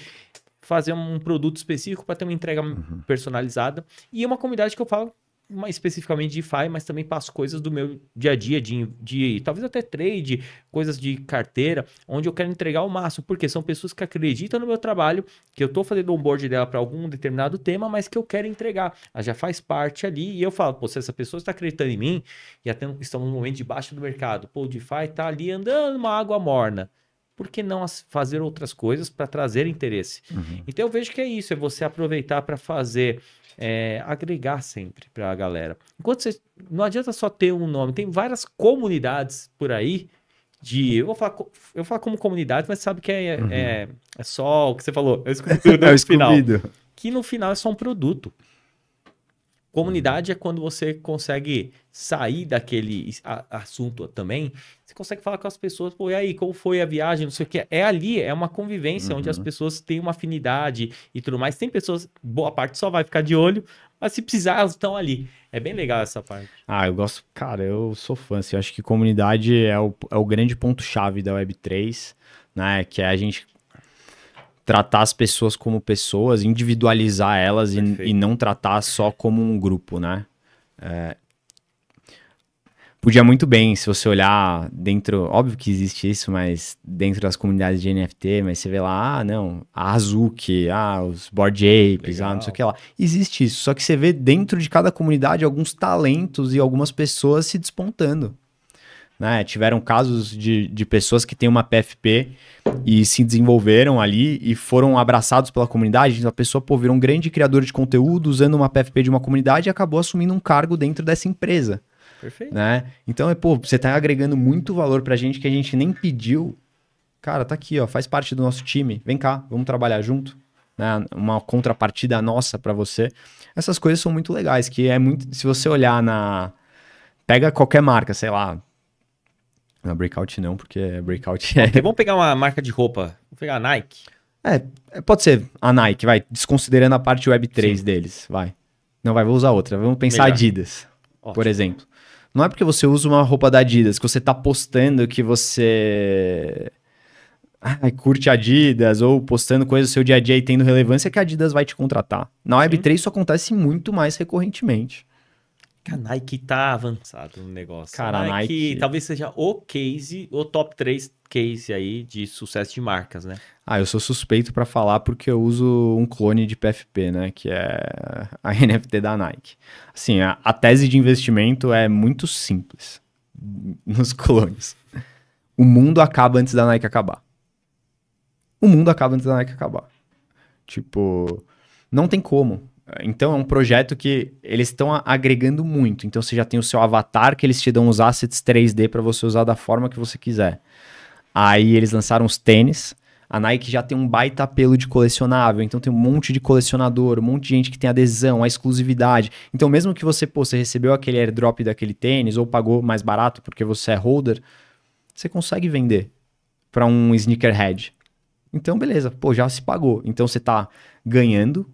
fazer um produto específico para ter uma entrega uhum. personalizada. E é uma comunidade que eu falo mais especificamente de DeFi, mas também passo coisas do meu dia a dia, de, de talvez até trade, coisas de carteira, onde eu quero entregar o máximo, porque são pessoas que acreditam no meu trabalho, que eu estou fazendo onboard dela para algum determinado tema, mas que eu quero entregar. Ela já faz parte ali e eu falo, pô, se essa pessoa está acreditando em mim, e até estamos no momento de baixo do mercado, pô, o DeFi está ali andando uma água morna por que não fazer outras coisas para trazer interesse? Uhum. Então eu vejo que é isso, é você aproveitar para fazer, é, agregar sempre para a galera. Enquanto você, não adianta só ter um nome, tem várias comunidades por aí de. Eu vou falar, eu vou falar como comunidade, mas sabe que é, é uhum. é, é, só o que você falou. Eu é escuto é o final. Que no final é só um produto. Comunidade é quando você consegue sair daquele assunto também. Você consegue falar com as pessoas, pô, e aí, como foi a viagem? Não sei o que. É ali, é uma convivência uhum. onde as uhum. pessoas têm uma afinidade e tudo mais. Tem pessoas, boa parte só vai ficar de olho, mas se precisar, elas estão ali. É bem legal essa parte. Ah, eu gosto, cara, eu sou fã. Assim, eu acho que comunidade é o, é o grande ponto-chave da Web3, né? Que é a gente tratar as pessoas como pessoas, individualizar elas e, e, não tratar só como um grupo, né? É... Podia muito bem, se você olhar dentro, óbvio que existe isso, mas dentro das comunidades de NFT, mas você vê lá, ah, não, a Azuki, ah, os Board Apes, ah, não sei o que lá. Existe isso, só que você vê dentro de cada comunidade alguns talentos e algumas pessoas se despontando né? Tiveram casos de, de pessoas que têm uma PFP e se desenvolveram ali e foram abraçados pela comunidade. Então, a pessoa pô, virou um grande criador de conteúdo usando uma PFP de uma comunidade e acabou assumindo um cargo dentro dessa empresa. Perfeito. Né? Então é, pô, você está agregando muito valor pra gente que a gente nem pediu. Cara, tá aqui, ó, faz parte do nosso time. Vem cá, vamos trabalhar junto. Né? Uma contrapartida nossa para você. Essas coisas são muito legais, que é muito. Se você olhar na. Pega qualquer marca, sei lá, na Breakout não, porque Breakout é... Vamos pegar uma marca de roupa, vamos pegar a Nike. É, é pode ser a Nike, vai, desconsiderando a parte Web3 Sim. deles, vai. Não, vai, vou usar outra, vamos pensar Melhor. Adidas, Ótimo. por exemplo. Não é porque você usa uma roupa da Adidas que você tá postando que você ah, curte Adidas ou postando coisas do seu dia a dia e tendo relevância que a Adidas vai te contratar. Na Web3 isso acontece muito mais recorrentemente a Nike tá avançado no negócio. Cara, a Nike, Nike talvez seja o case, o top 3 case aí de sucesso de marcas, né? Ah, eu sou suspeito para falar porque eu uso um clone de PFP, né, que é a NFT da Nike. Assim, a, a tese de investimento é muito simples nos clones. O mundo acaba antes da Nike acabar. O mundo acaba antes da Nike acabar. Tipo, não tem como. Então é um projeto que eles estão agregando muito. Então você já tem o seu avatar que eles te dão os assets 3D para você usar da forma que você quiser. Aí eles lançaram os tênis. A Nike já tem um baita apelo de colecionável, então tem um monte de colecionador, um monte de gente que tem adesão, a exclusividade. Então, mesmo que você, pô, você recebeu aquele airdrop daquele tênis ou pagou mais barato porque você é holder, você consegue vender para um sneakerhead. Então, beleza, pô, já se pagou. Então você está ganhando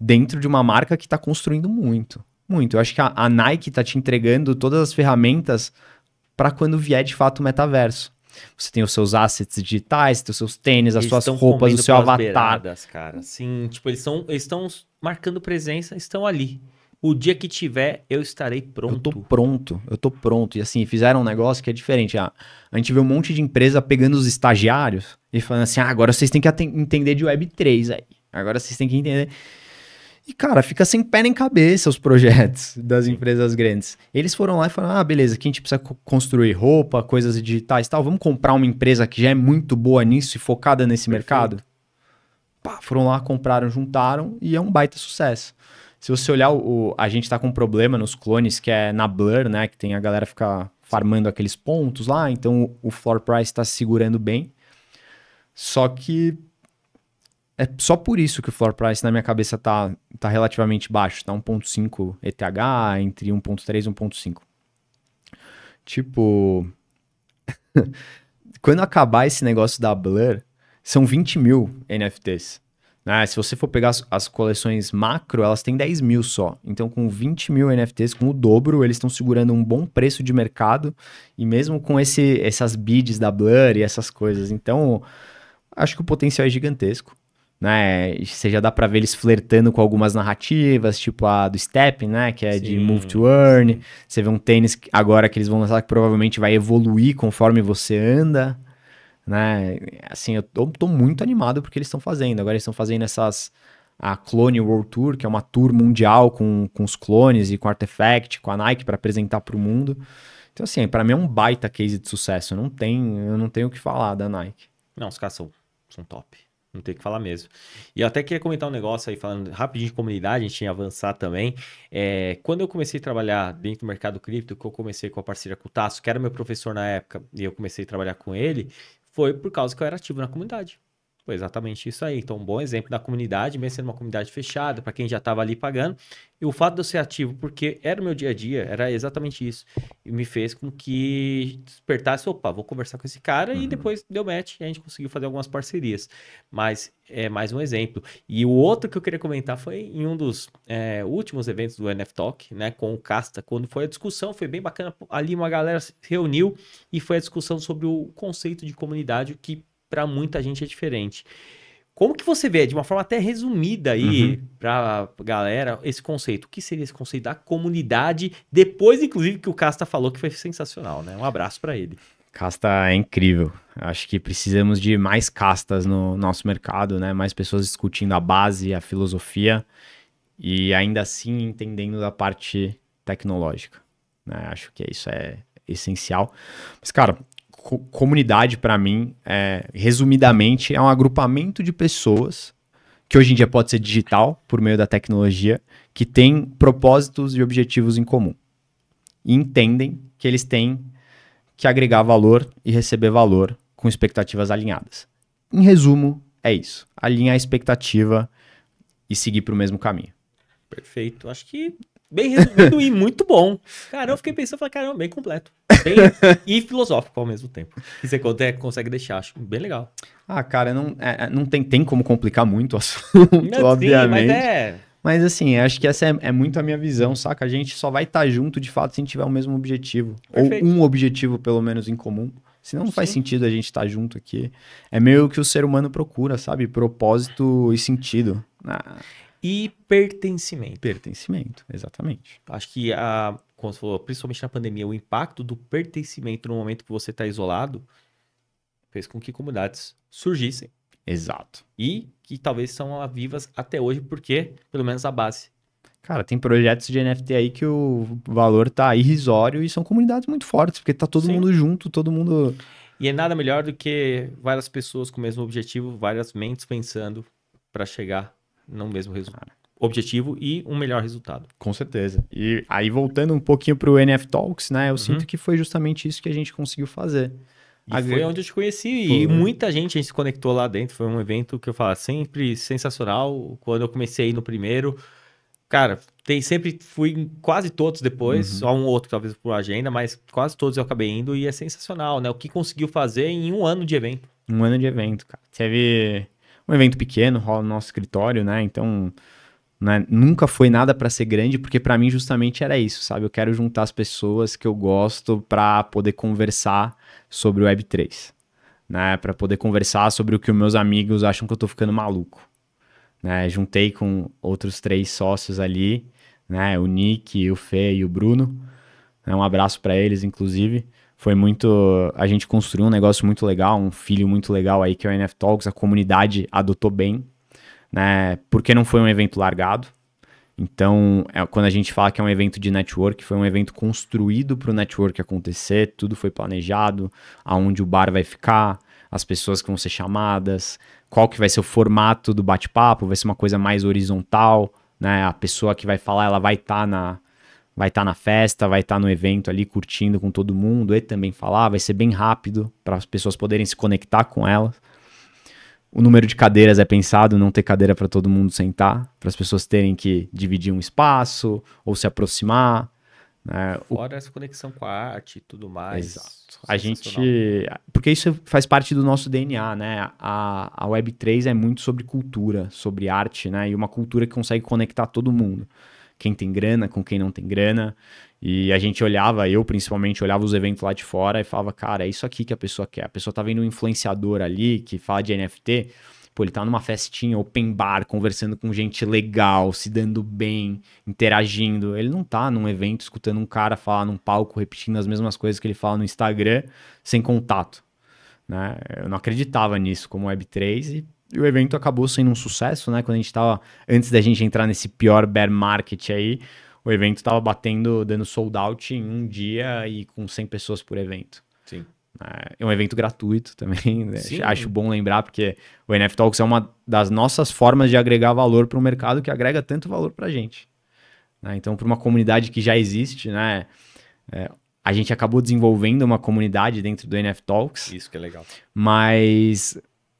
dentro de uma marca que está construindo muito. Muito. Eu acho que a, a Nike está te entregando todas as ferramentas para quando vier de fato o metaverso. Você tem os seus assets digitais, tem os seus tênis, eles as suas roupas, o seu avatar. Beiradas, cara. Sim, tipo, eles, estão marcando presença, estão ali. O dia que tiver, eu estarei pronto. Eu tô pronto, eu tô pronto. E assim, fizeram um negócio que é diferente. a gente vê um monte de empresa pegando os estagiários e falando assim: ah, agora vocês têm que entender de Web3 aí. Agora vocês têm que entender. E, cara, fica sem pé nem cabeça os projetos das empresas grandes. Eles foram lá e falaram: ah, beleza, aqui a gente precisa construir roupa, coisas digitais tal. Vamos comprar uma empresa que já é muito boa nisso e focada nesse Perfeito. mercado? Pá, foram lá, compraram, juntaram e é um baita sucesso. Se você olhar, o, a gente tá com um problema nos clones, que é na Blur, né? Que tem a galera ficar farmando aqueles pontos lá, então o floor price está se segurando bem. Só que é só por isso que o floor price na minha cabeça tá, tá relativamente baixo, tá 1.5 ETH, entre 1.3 e 1.5. Tipo, quando acabar esse negócio da Blur, são 20 mil NFTs. Né? Se você for pegar as, as, coleções macro, elas têm 10 mil só. Então, com 20 mil NFTs, com o dobro, eles estão segurando um bom preço de mercado. E mesmo com esse, essas bids da Blur e essas coisas. Então, acho que o potencial é gigantesco né? Você já dá pra ver eles flertando com algumas narrativas, tipo a do Step, né? Que é sim, de Move to Earn. Sim. Você vê um tênis agora que eles vão lançar que provavelmente vai evoluir conforme você anda, né? Assim, eu tô, tô muito animado porque eles estão fazendo. Agora eles estão fazendo essas. A Clone World Tour, que é uma tour mundial com, com os clones e com Artefact, com a Nike para apresentar para o mundo. Então, assim, para mim é um baita case de sucesso. Eu não tem, eu não tenho o que falar da Nike. Não, os caras são, são top. Não tem o que falar mesmo. E eu até queria comentar um negócio aí, falando rapidinho de comunidade, a gente tinha avançar também. É, quando eu comecei a trabalhar dentro do mercado cripto, que eu comecei com a parceria com o Tasso, que era meu professor na época, e eu comecei a trabalhar com ele, foi por causa que eu era ativo na comunidade. Foi exatamente isso aí. Então, um bom exemplo da comunidade, mesmo sendo uma comunidade fechada, para quem já estava ali pagando. E o fato de eu ser ativo, porque era o meu dia a dia, era exatamente isso. E me fez com que despertasse, opa, vou conversar com esse cara uhum. e depois deu match e a gente conseguiu fazer algumas parcerias. Mas é mais um exemplo. E o outro que eu queria comentar foi em um dos é, últimos eventos do NF Talk, né, com o Casta, quando foi a discussão, foi bem bacana. Ali uma galera se reuniu e foi a discussão sobre o conceito de comunidade que para muita gente é diferente. Como que você vê, de uma forma até resumida aí, uhum. galera, esse conceito? O que seria esse conceito da comunidade, depois, inclusive, que o Casta falou que foi sensacional, né? Um abraço para ele. Casta é incrível. Acho que precisamos de mais castas no nosso mercado, né? Mais pessoas discutindo a base, a filosofia e ainda assim entendendo da parte tecnológica. Né? Acho que isso é essencial. Mas, cara, co comunidade, para mim, é, resumidamente, é um agrupamento de pessoas, que hoje em dia pode ser digital, por meio da tecnologia, que tem propósitos e objetivos em comum. E entendem que eles têm que agregar valor e receber valor com expectativas alinhadas. Em resumo, é isso. Alinhar a expectativa e seguir para o mesmo caminho. Perfeito. Acho que Bem resumido e muito bom. Cara, eu fiquei pensando, falei, caramba, bem completo. Bem... e filosófico ao mesmo tempo. E você consegue deixar, acho bem legal. Ah, cara, não, é, é não tem, tem como complicar muito o assunto, não, obviamente. Sim, mas, é... mas assim, acho que essa é, é, muito a minha visão, saca? A gente só vai estar tá junto, de fato, se a gente tiver o mesmo objetivo. Perfeito. Ou um objetivo, pelo menos, em comum. Senão não Sim. faz sentido a gente estar tá junto aqui. É meio que o ser humano procura, sabe? Propósito e sentido. Ah. E pertencimento. Pertencimento, exatamente. Acho que, a, como você falou, principalmente na pandemia, o impacto do pertencimento no momento que você está isolado fez com que comunidades surgissem. Exato. E que talvez são vivas até hoje, porque, pelo menos, a base. Cara, tem projetos de NFT aí que o valor tá irrisório e são comunidades muito fortes, porque tá todo Sim. mundo junto, todo mundo. E é nada melhor do que várias pessoas com o mesmo objetivo, várias mentes pensando para chegar não mesmo resultado. Objetivo e um melhor resultado. Com certeza. E aí, voltando um pouquinho para o NF Talks, né? Eu uhum. sinto que foi justamente isso que a gente conseguiu fazer. E a foi onde eu te conheci. Foi. E muita gente, a gente se conectou lá dentro. Foi um evento que eu falo ah, sempre sensacional. Quando eu comecei no primeiro, cara, tem, sempre fui em quase todos depois, uhum. só um outro talvez por agenda, mas quase todos eu acabei indo e é sensacional, né? O que conseguiu fazer em um ano de evento. Um ano de evento, cara. Teve um evento pequeno, rola no nosso escritório, né? Então, né, nunca foi nada para ser grande, porque para mim justamente era isso, sabe? Eu quero juntar as pessoas que eu gosto para poder conversar sobre o Web3, né? Para poder conversar sobre o que os meus amigos acham que eu tô ficando maluco. Né, juntei com outros três sócios ali, né? O Nick, o Fê e o Bruno. Né? Um abraço para eles, inclusive foi muito. A gente construiu um negócio muito legal, um filho muito legal aí que é o NF Talks, a comunidade adotou bem, né? Porque não foi um evento largado. Então, é, quando a gente fala que é um evento de network, foi um evento construído para o network acontecer, tudo foi planejado, aonde o bar vai ficar, as pessoas que vão ser chamadas, qual que vai ser o formato do bate-papo, vai ser uma coisa mais horizontal, né? A pessoa que vai falar, ela vai estar tá na vai estar tá na festa, vai estar tá no evento ali curtindo com todo mundo e também falar, ah, vai ser bem rápido para as pessoas poderem se conectar com ela. O número de cadeiras é pensado, não ter cadeira para todo mundo sentar, para as pessoas terem que dividir um espaço ou se aproximar. Né? Fora o... essa conexão com a arte e tudo mais. Exato. A gente. Porque isso faz parte do nosso DNA, né? A, a Web3 é muito sobre cultura, sobre arte, né? E uma cultura que consegue conectar todo mundo quem tem grana com quem não tem grana. E a gente olhava, eu principalmente, olhava os eventos lá de fora e falava, cara, é isso aqui que a pessoa quer. A pessoa tá vendo um influenciador ali que fala de NFT, pô, ele tá numa festinha, open bar, conversando com gente legal, se dando bem, interagindo. Ele não tá num evento escutando um cara falar num palco, repetindo as mesmas coisas que ele fala no Instagram, sem contato. Né? Eu não acreditava nisso como Web3 e e o evento acabou sendo um sucesso, né? Quando a gente tava, antes da gente entrar nesse pior bear market aí, o evento tava batendo, dando sold out em um dia e com 100 pessoas por evento. Sim. É, é um evento gratuito também, né? acho bom lembrar, porque o NF Talks é uma das nossas formas de agregar valor para um mercado que agrega tanto valor para a gente. Né? Então, para uma comunidade que já existe, né? É, a gente acabou desenvolvendo uma comunidade dentro do NF Talks. Isso que é legal. Mas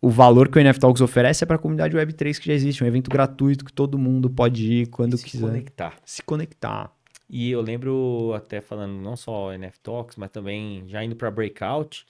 o valor que o NF Talks oferece é para a comunidade Web3 que já existe, um evento gratuito que todo mundo pode ir quando se quiser. Se conectar. Se conectar. E eu lembro até falando não só NF Talks, mas também já indo para Breakout,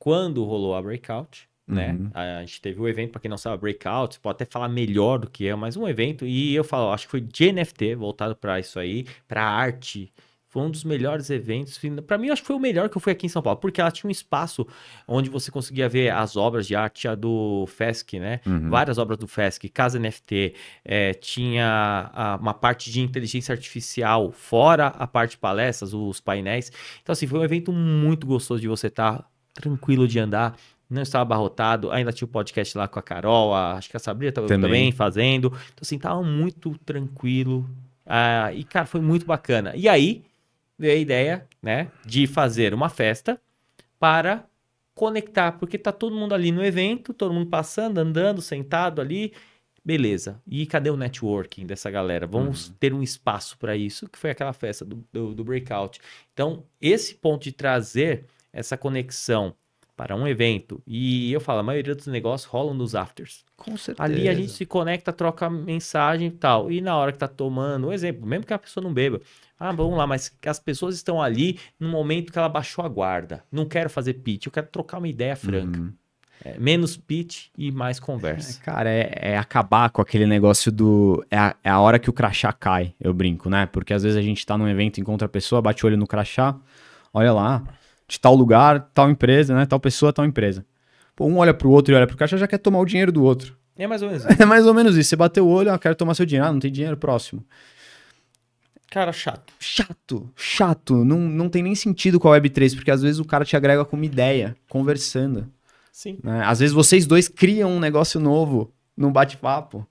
quando rolou a Breakout, né? uhum. né? A gente teve o um evento, para quem não sabe, Breakout, você pode até falar melhor do que é, mas um evento, e eu falo, acho que foi de NFT, voltado para isso aí, para arte, foi um dos melhores eventos. Para mim, acho que foi o melhor que eu fui aqui em São Paulo, porque ela tinha um espaço onde você conseguia ver as obras de arte do FESC, né? Uhum. Várias obras do FESC, Casa NFT, é, eh, tinha a, uma parte de inteligência artificial, fora a parte de palestras, os painéis. Então, assim, foi um evento muito gostoso de você estar. Tá tranquilo de andar, não estava abarrotado, ainda tinha o um podcast lá com a Carol, a, acho que a Sabrina estava também. também. fazendo. Então, assim, estava muito tranquilo. Ah, e, cara, foi muito bacana. E aí, veio a ideia, né, de fazer uma festa para conectar, porque tá todo mundo ali no evento, todo mundo passando, andando, sentado ali, beleza. E cadê o networking dessa galera? Vamos uhum. ter um espaço para isso, que foi aquela festa do, do, do breakout. Então, esse ponto de trazer essa conexão para um evento. E eu falo, a maioria dos negócios rolam nos afters. Com certeza. Ali a gente se conecta, troca mensagem e tal. E na hora que tá tomando, um exemplo, mesmo que a pessoa não beba. Ah, vamos lá, mas as pessoas estão ali no momento que ela baixou a guarda. Não quero fazer pitch, eu quero trocar uma ideia franca. Uhum. É, menos pitch e mais conversa. É, cara, é, é, acabar com aquele negócio do. É a, é a, hora que o crachá cai, eu brinco, né? Porque às vezes a gente tá num evento, encontra a pessoa, bate o olho no crachá, olha lá, de tal lugar, tal empresa, né? Tal pessoa, tal empresa. Pô, um olha pro outro e olha pro caixa já quer tomar o dinheiro do outro. É mais ou menos isso. É mais ou menos isso. Você bateu o olho, ah, quero tomar seu dinheiro. Ah, não tem dinheiro, próximo. Cara, chato. Chato, chato. Não, não tem nem sentido com a Web3, porque às vezes o cara te agrega com uma ideia, conversando. Sim. Né? Às vezes vocês dois criam um negócio novo num bate-papo.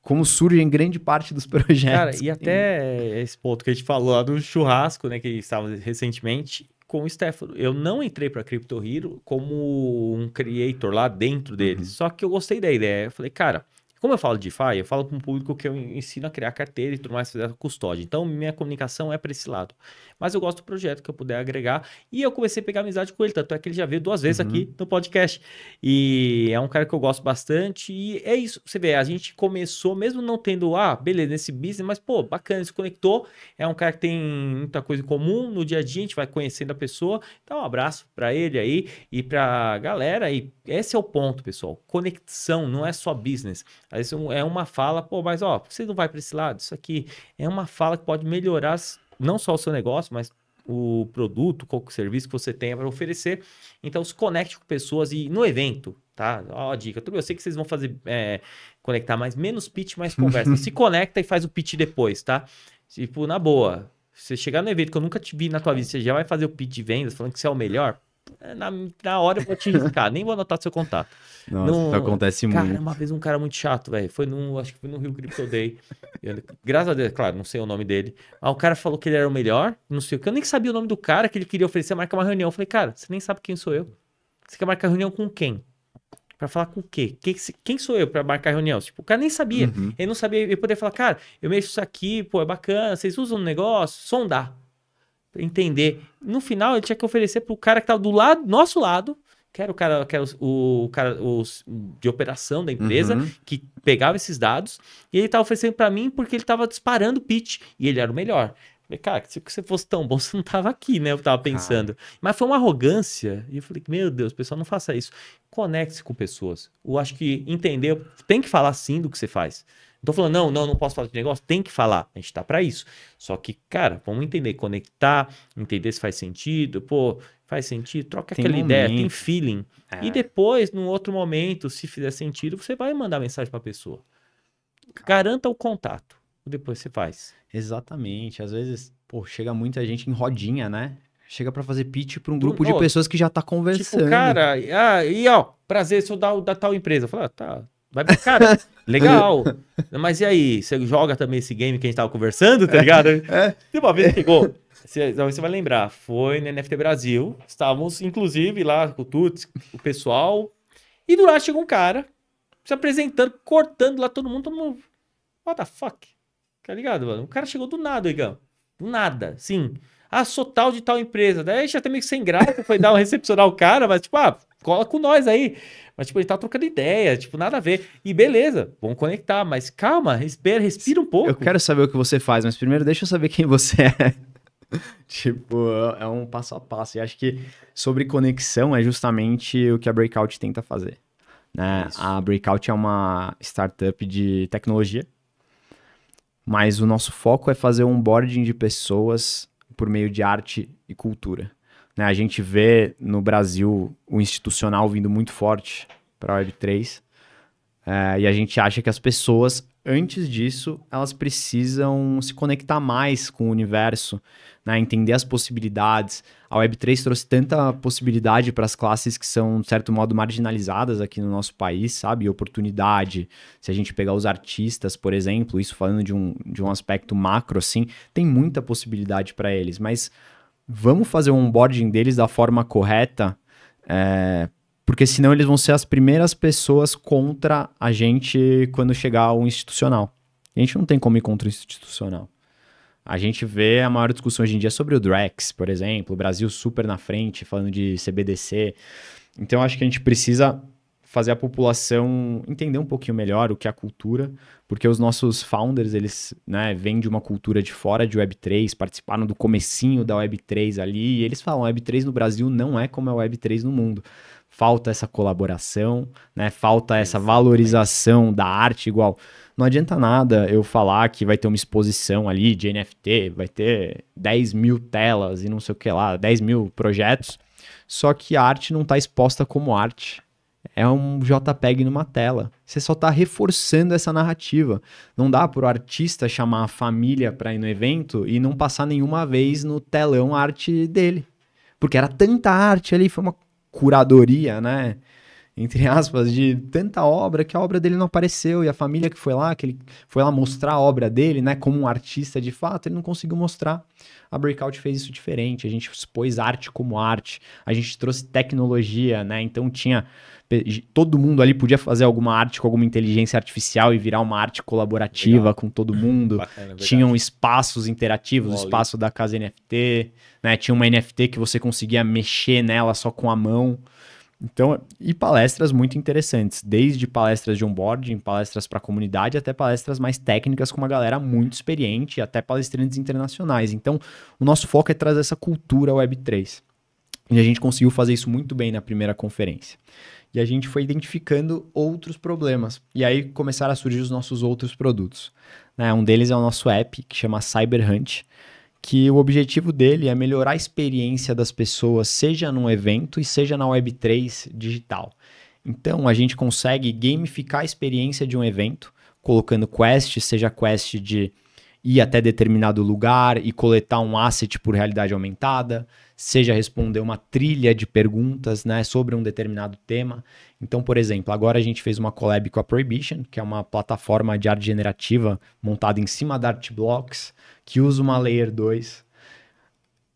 Como surge em grande parte dos projetos. Cara, e até esse ponto que a gente falou lá do churrasco, né, que estava recentemente com o Stefano. Eu não entrei para Crypto Hero como um creator lá dentro deles, uhum. só que eu gostei da ideia. Eu falei, cara, como eu falo de DeFi, eu falo para um público que eu ensino a criar carteira e tudo mais, fazer custódia. Então, minha comunicação é para esse lado mas eu gosto do projeto que eu puder agregar. E eu comecei a pegar amizade com ele, tanto é que ele já veio duas vezes uhum. aqui no podcast. E é um cara que eu gosto bastante. E é isso, você vê, a gente começou, mesmo não tendo, ah, beleza, nesse business, mas pô, bacana, se conectou. É um cara que tem muita coisa em comum no dia a dia, a gente vai conhecendo a pessoa. Então, um abraço para ele aí e pra galera. E esse é o ponto, pessoal. Conexão não é só business. Às é uma fala, pô, mas ó, você não vai para esse lado, isso aqui é uma fala que pode melhorar não só o seu negócio, mas o produto, qual o serviço que você tem para oferecer. Então, se conecte com pessoas e no evento, tá? Ó, a dica. Eu sei que vocês vão fazer é, conectar, mas menos pitch, mais conversa. se conecta e faz o pitch depois, tá? Tipo, na boa. Você chegar no evento que eu nunca te vi na tua vida, você já vai fazer o pitch de vendas falando que você é o melhor? na, na hora eu vou te indicar, nem vou anotar seu contato. Nossa, isso acontece cara, muito. Cara, uma vez um cara muito chato, velho. Foi no acho que foi no Rio Crypto Day. Eu, graças a Deus, claro, não sei o nome dele. Aí o cara falou que ele era o melhor, não sei o que. Eu nem sabia o nome do cara que ele queria oferecer, marcar uma reunião. Eu falei, cara, você nem sabe quem sou eu. Você quer marcar reunião com quem? Pra falar com o quê? Quem, sou eu pra marcar reunião? Tipo, o cara nem sabia. Uhum. Ele não sabia. Ele poderia falar, cara, eu mexo isso aqui, pô, é bacana, vocês usam o negócio, sondar entender. No final, ele tinha que oferecer pro cara que tava do lado, nosso lado, que era o cara, que era o, o cara os, de operação da empresa, uhum. que pegava esses dados, e ele tava oferecendo para mim porque ele tava disparando pitch, e ele era o melhor. Falei, cara, se você fosse tão bom, você não tava aqui, né? Eu tava pensando. Ah. Mas foi uma arrogância. E eu falei, meu Deus, pessoal, não faça isso. Conecte-se com pessoas. Eu acho que entender, tem que falar sim do que você faz. Não tô falando, não, não, não posso falar de negócio, tem que falar. A gente tá para isso. Só que, cara, vamos entender, conectar, entender se faz sentido, pô, faz sentido, troca tem aquela momento. ideia, tem feeling. É. E depois, num outro momento, se fizer sentido, você vai mandar mensagem pra pessoa. Garanta o contato. Depois você faz. Exatamente. Às vezes, pô, chega muita gente em rodinha, né? Chega para fazer pitch para um grupo de pessoas que já tá tipo, conversando. Tipo, cara, ah, e ó, prazer, sou da, da tal empresa. Fala, ah, tá, Vai, cara, legal. Mas e aí? Você joga também esse game que a gente tava conversando, tá é. ligado? É. Tem uma vez que Você, então você vai lembrar, foi no NFT Brasil. Estávamos, inclusive, lá com o Tuts, o pessoal. E do lado chegou um cara se apresentando, cortando lá todo mundo, todo mundo. What the fuck? Tá ligado, mano? O cara chegou do nada, Igão. Do nada, sim. Ah, sou tal de tal empresa. Daí já até tá meio que sem graça, foi dar um recepcionar o cara, mas tipo, ah, cola com nós aí. Mas, tipo, ele tá trocando ideia, tipo, nada a ver. E beleza, vamos conectar, mas calma, espera, respira um pouco. Eu quero saber o que você faz, mas primeiro deixa eu saber quem você é. tipo, é um passo a passo. E acho que sobre conexão é justamente o que a Breakout tenta fazer. Né? A Breakout é uma startup de tecnologia, mas o nosso foco é fazer um onboarding de pessoas por meio de arte e cultura. Né? A gente vê no Brasil o institucional vindo muito forte para a Web3. É, eh, e a gente acha que as pessoas, antes disso, elas precisam se conectar mais com o universo, né? entender as possibilidades. A Web3 trouxe tanta possibilidade para as classes que são, de certo modo, marginalizadas aqui no nosso país, sabe? E oportunidade. Se a gente pegar os artistas, por exemplo, isso falando de um, de um aspecto macro, assim, tem muita possibilidade para eles, mas vamos fazer o onboarding deles da forma correta, é, porque senão eles vão ser as primeiras pessoas contra a gente quando chegar o institucional. A gente não tem como ir contra o institucional. A gente vê a maior discussão hoje em dia sobre o Drex, por exemplo, o Brasil super na frente, falando de CBDC. Então acho que a gente precisa fazer a população entender um pouquinho melhor o que é a cultura, porque os nossos founders, eles né, vêm de uma cultura de fora de Web3, participaram do comecinho da Web3 ali, e eles falam, Web3 no Brasil não é como é Web3 no mundo. Falta essa colaboração, né, falta essa valorização da arte igual. Não adianta nada eu falar que vai ter uma exposição ali de NFT, vai ter 10 mil telas e não sei o que lá, 10 mil projetos, só que a arte não está exposta como arte é um JPEG numa tela. Você só está reforçando essa narrativa. Não dá para o artista chamar a família para ir no evento e não passar nenhuma vez no telão a arte dele. Porque era tanta arte ali, foi uma curadoria, né? Entre aspas, de tanta obra que a obra dele não apareceu e a família que foi lá, que ele foi lá mostrar a obra dele, né? Como um artista de fato, ele não conseguiu mostrar. A Breakout fez isso diferente. A gente expôs arte como arte, a gente trouxe tecnologia, né? Então tinha todo mundo ali podia fazer alguma arte com alguma inteligência artificial e virar uma arte colaborativa Legal. com todo mundo. Bacana, é Tinham espaços interativos, o espaço da casa NFT, né? Tinha uma NFT que você conseguia mexer nela só com a mão. Então, e palestras muito interessantes, desde palestras de onboarding, palestras para a comunidade, até palestras mais técnicas com uma galera muito experiente, até palestrantes internacionais. Então, o nosso foco é trazer essa cultura Web3. E a gente conseguiu fazer isso muito bem na primeira conferência. E a gente foi identificando outros problemas. E aí começaram a surgir os nossos outros produtos. Né? Um deles é o nosso app, que chama Cyber Hunt, que o objetivo dele é melhorar a experiência das pessoas, seja num evento e seja na Web3 digital. Então, a gente consegue gamificar a experiência de um evento, colocando quest, seja quest de ir até determinado lugar e coletar um asset por realidade aumentada, seja responder uma trilha de perguntas né, sobre um determinado tema. Então, por exemplo, agora a gente fez uma collab com a Prohibition, que é uma plataforma de arte generativa montada em cima da Artblocks, que usa uma Layer 2.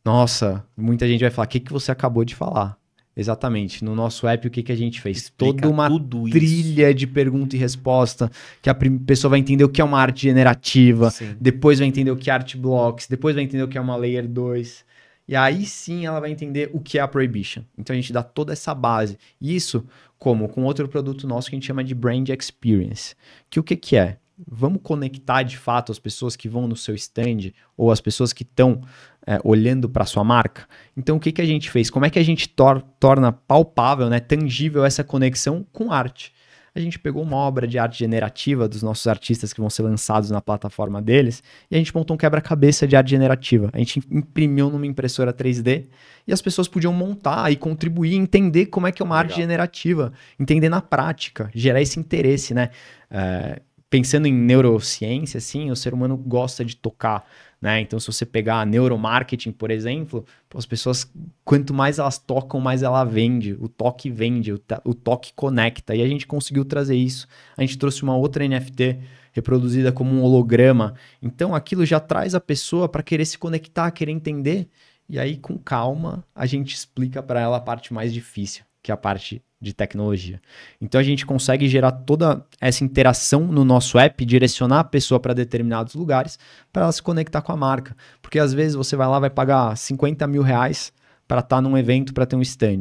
Nossa, muita gente vai falar, o que, que você acabou de falar? Exatamente. No nosso app, o que, que a gente fez? Explica Toda uma trilha isso. de pergunta e resposta, que a pessoa vai entender o que é uma arte generativa, Sim. depois vai entender o que é art blocks, depois vai entender o que é uma layer 2. E aí sim ela vai entender o que é a prohibition. Então a gente dá toda essa base. E isso como com outro produto nosso que a gente chama de brand experience. Que o que que é? Vamos conectar de fato as pessoas que vão no seu stand ou as pessoas que estão é, olhando para sua marca. Então o que que a gente fez? Como é que a gente tor torna palpável, né, tangível essa conexão com arte? a gente pegou uma obra de arte generativa dos nossos artistas que vão ser lançados na plataforma deles e a gente montou um quebra-cabeça de arte generativa. A gente imprimiu numa impressora 3D e as pessoas podiam montar e contribuir, entender como é que é uma Legal. arte generativa, entender na prática, gerar esse interesse, né? É, pensando em neurociência, assim, o ser humano gosta de tocar né? Então, se você pegar neuromarketing, por exemplo, as pessoas, quanto mais elas tocam, mais ela vende. O toque vende, o, o toque conecta. E a gente conseguiu trazer isso. A gente trouxe uma outra NFT reproduzida como um holograma. Então, aquilo já traz a pessoa para querer se conectar, querer entender. E aí, com calma, a gente explica para ela a parte mais difícil que é a parte de tecnologia. Então a gente consegue gerar toda essa interação no nosso app, direcionar a pessoa para determinados lugares para ela se conectar com a marca. Porque às vezes você vai lá, vai pagar 50 mil reais para estar tá num evento, para ter um stand.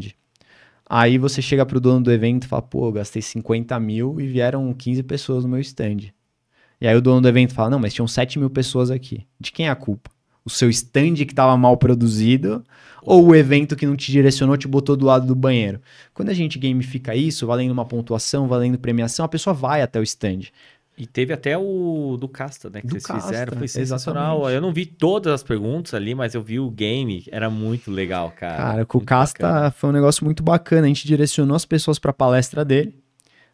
Aí você chega para o dono do evento e fala, pô, eu gastei 50 mil e vieram 15 pessoas no meu stand. E aí o dono do evento fala, não, mas tinham 7 mil pessoas aqui. De quem é a culpa? o seu stand que estava mal produzido ou o evento que não te direcionou te botou do lado do banheiro. Quando a gente gamifica isso, valendo uma pontuação, valendo premiação, a pessoa vai até o stand. E teve até o do Casta, né? Que do vocês Casta, fizeram. Foi sensacional. Exatamente. Eu não vi todas as perguntas ali, mas eu vi o game. Era muito legal, cara. Cara, com o Casta bacana. foi um negócio muito bacana. A gente direcionou as pessoas para a palestra dele.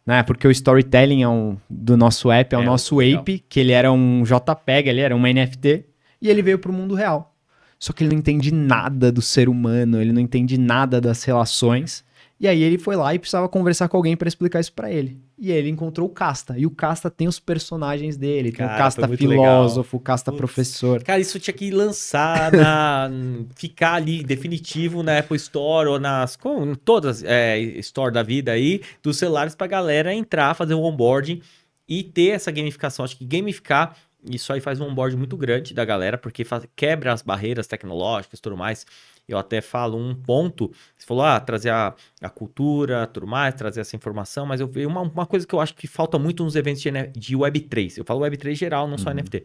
Né? Porque o storytelling é um, do nosso app, é, é o nosso legal. ape, que ele era um JPEG ali, era uma NFT e ele veio para o mundo real. Só que ele não entende nada do ser humano, ele não entende nada das relações. E aí ele foi lá e precisava conversar com alguém para explicar isso para ele. E ele encontrou o Casta. E o Casta tem os personagens dele. Cara, tem o Casta filósofo, legal. o Casta Putz, professor. Cara, isso tinha que lançar na. ficar ali definitivo na Apple Store ou nas. Com, todas é, Store da vida aí, dos celulares pra galera entrar, fazer o um onboarding e ter essa gamificação. Acho que gamificar isso aí faz um onboard muito grande da galera, porque faz, quebra as barreiras tecnológicas e tudo mais. Eu até falo um ponto, você falou, ah, trazer a, a cultura, tudo mais, trazer essa informação, mas eu vejo uma, uma coisa que eu acho que falta muito nos eventos de, de Web3. Eu falo Web3 geral, não uhum. só NFT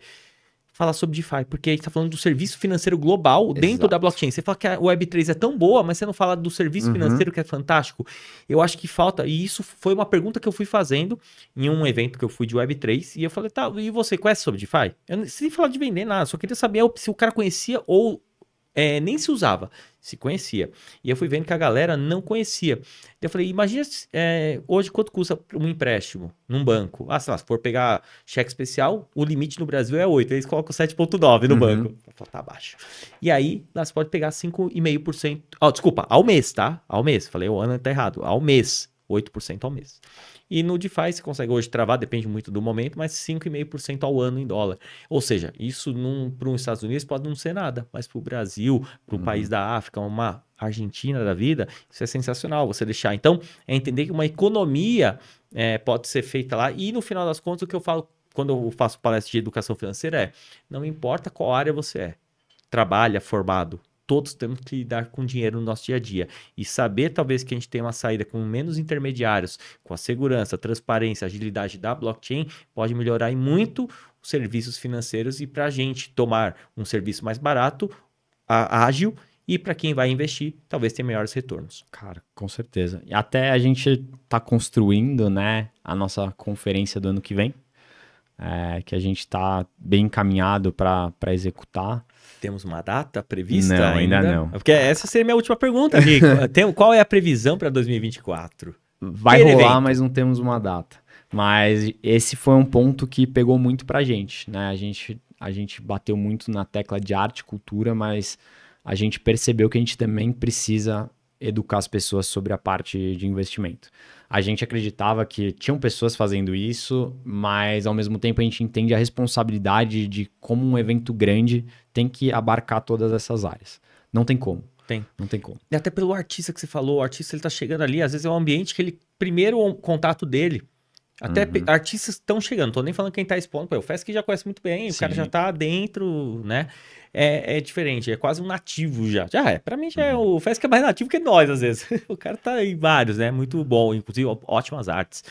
falar sobre DeFi, porque a gente está falando do serviço financeiro global Exato. dentro da blockchain. Você fala que a Web3 é tão boa, mas você não fala do serviço uhum. financeiro que é fantástico. Eu acho que falta, e isso foi uma pergunta que eu fui fazendo em um evento que eu fui de Web3, e eu falei, tá, e você conhece sobre DeFi? Eu, nem falar de vender nada, só queria saber se o cara conhecia ou é, nem se usava se conhecia. E eu fui vendo que a galera não conhecia. Eu falei, imagina é, hoje quanto custa um empréstimo num banco? Ah, sei lá, se for pegar cheque especial, o limite no Brasil é 8, eles colocam 7,9 no uhum. banco. falei, tá baixo. E aí, lá você pode pegar 5,5%, oh, desculpa, ao mês, tá? Ao mês. Falei, o ano tá errado, ao mês, 8% ao mês. E no DeFi você consegue hoje travar, depende muito do momento, mas 5,5% ao ano em dólar. Ou seja, isso para os Estados Unidos pode não ser nada, mas para o Brasil, para o uhum. país da África, uma Argentina da vida, isso é sensacional você deixar. Então, é entender que uma economia é, pode ser feita lá. E no final das contas, o que eu falo quando eu faço palestra de educação financeira é: não importa qual área você é, trabalha formado, todos temos que lidar com dinheiro no nosso dia a dia. E saber, talvez, que a gente tem uma saída com menos intermediários, com a segurança, a transparência, a agilidade da blockchain, pode melhorar muito os serviços financeiros e para a gente tomar um serviço mais barato, a, ágil. E para quem vai investir, talvez tenha melhores retornos. Cara, com certeza. E até a gente está construindo né, a nossa conferência do ano que vem é, que a gente está bem encaminhado para executar. Temos uma data prevista? Não, ainda, ainda não. Porque essa seria minha última pergunta, Nico. Tem, qual é a previsão para 2024? Vai rolar, evento. mas não temos uma data. Mas esse foi um ponto que pegou muito para gente, né? A gente a gente bateu muito na tecla de arte e cultura, mas a gente percebeu que a gente também precisa educar as pessoas sobre a parte de investimento a gente acreditava que tinham pessoas fazendo isso, mas ao mesmo tempo a gente entende a responsabilidade de como um evento grande tem que abarcar todas essas áreas. Não tem como. Tem. Não tem como. E até pelo artista que você falou, o artista ele tá chegando ali, às vezes é um ambiente que ele primeiro contato dele até uhum. artistas estão chegando, não tô nem falando quem tá expondo, pô, o Fesc já conhece muito bem, Sim. o cara já tá dentro, né? É, é, diferente, é quase um nativo já. Já é, pra mim já é uhum. é, o Fesc é mais nativo que nós, às vezes. o cara tá em vários, né? Muito bom, inclusive ótimas artes.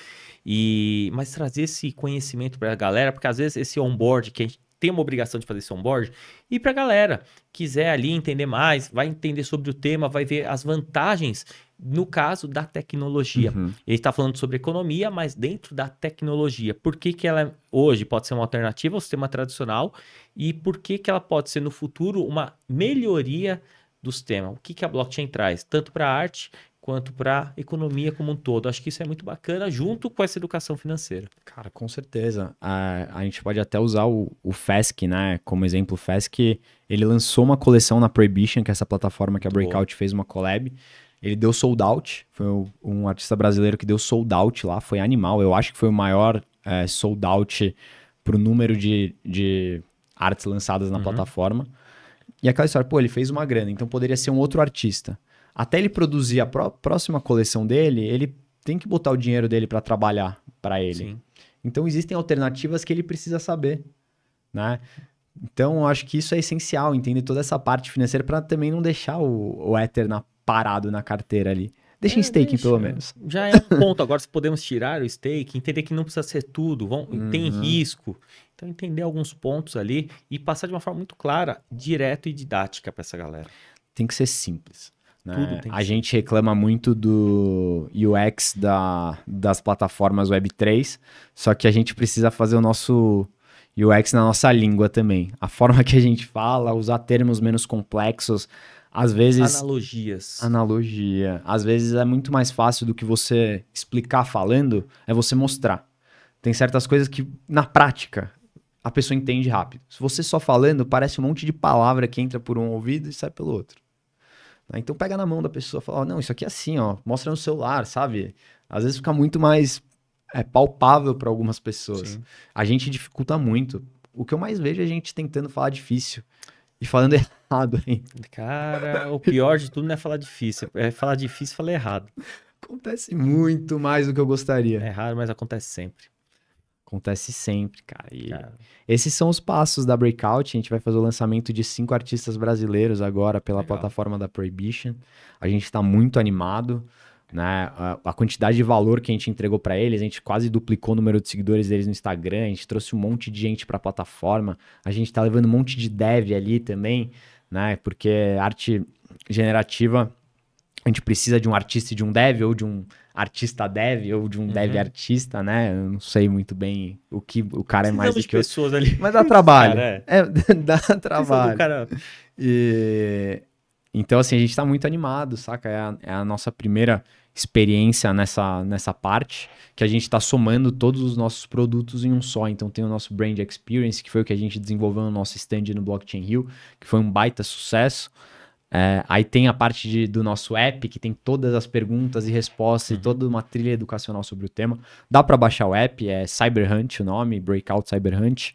E, mas trazer esse conhecimento para a galera, porque às vezes esse onboard que a gente tem uma obrigação de fazer esse onboard. E para a galera quiser ali entender mais, vai entender sobre o tema, vai ver as vantagens no caso da tecnologia. Uhum. Ele está falando sobre economia, mas dentro da tecnologia. Por que, que ela hoje pode ser uma alternativa ao sistema tradicional e por que, que ela pode ser no futuro uma melhoria do sistema? O que, que a blockchain traz, tanto para a arte quanto para a economia como um todo. Acho que isso é muito bacana, junto com essa educação financeira. Cara, com certeza. A, a gente pode até usar o, o né? Como exemplo, o FESC, ele lançou uma coleção na Prohibition, que é essa plataforma que a Breakout Boa. fez uma collab. Ele deu sold out, foi um artista brasileiro que deu sold out lá, foi animal. Eu acho que foi o maior é, sold out pro número de, de artes lançadas na uhum. plataforma. E aquela história, pô, ele fez uma grana, então poderia ser um outro artista até ele produzir a próxima coleção dele, ele tem que botar o dinheiro dele para trabalhar para ele. Sim. Então existem alternativas que ele precisa saber, né? Então acho que isso é essencial, entender toda essa parte financeira para também não deixar o, o Ether na, parado na carteira ali. Deixa é, em staking, deixa. pelo menos. Já é um ponto. Agora, se podemos tirar o stake, entender que não precisa ser tudo, vão, uhum. tem risco. Então, entender alguns pontos ali e passar de uma forma muito clara, direta e didática para essa galera. Tem que ser simples. Né? a gente reclama muito do UX da, das plataformas Web3, só que a gente precisa fazer o nosso UX na nossa língua também. A forma que a gente fala, usar termos menos complexos, às vezes. Analogias. Analogia. Às vezes é muito mais fácil do que você explicar falando, é você mostrar. Tem certas coisas que, na prática, a pessoa entende rápido. Se você só falando, parece um monte de palavra que entra por um ouvido e sai pelo outro. Né? Então pega na mão da pessoa, fala, oh, não, isso aqui é assim, ó, mostra no celular, sabe? Às vezes fica muito mais é, palpável para algumas pessoas. Sim. A gente dificulta muito. O que eu mais vejo é a gente tentando falar difícil e falando errado Cara, o pior de tudo não é falar difícil, é falar difícil e falar errado. Acontece muito mais do que eu gostaria. É raro, mas acontece sempre. Acontece sempre, cara. E esses são os passos da Breakout. A gente vai fazer o lançamento de cinco artistas brasileiros agora pela Legal. plataforma da Prohibition. A gente está muito animado. Né? A, a, quantidade de valor que a gente entregou para eles, a gente quase duplicou o número de seguidores deles no Instagram, a gente trouxe um monte de gente para a plataforma, a gente está levando um monte de dev ali também, né? Porque é arte generativa a gente precisa de um artista e de um dev, ou de um artista dev, ou de um uhum. dev artista, né? Eu não sei muito bem o que o cara é mais do que pessoas eu... ali. Mas dá trabalho. Cara, é. é. dá trabalho. Cara... E... Então, assim, a gente tá muito animado, saca? É a, é a, nossa primeira experiência nessa, nessa parte, que a gente tá somando todos os nossos produtos em um só. Então, tem o nosso Brand Experience, que foi o que a gente desenvolveu no nosso stand no Blockchain Hill, que foi um baita sucesso. É, aí tem a parte de, do nosso app, que tem todas as perguntas e respostas uhum. e toda uma trilha educacional sobre o tema. Dá para baixar o app, é Cyber Hunt o nome, Breakout Cyber Hunt.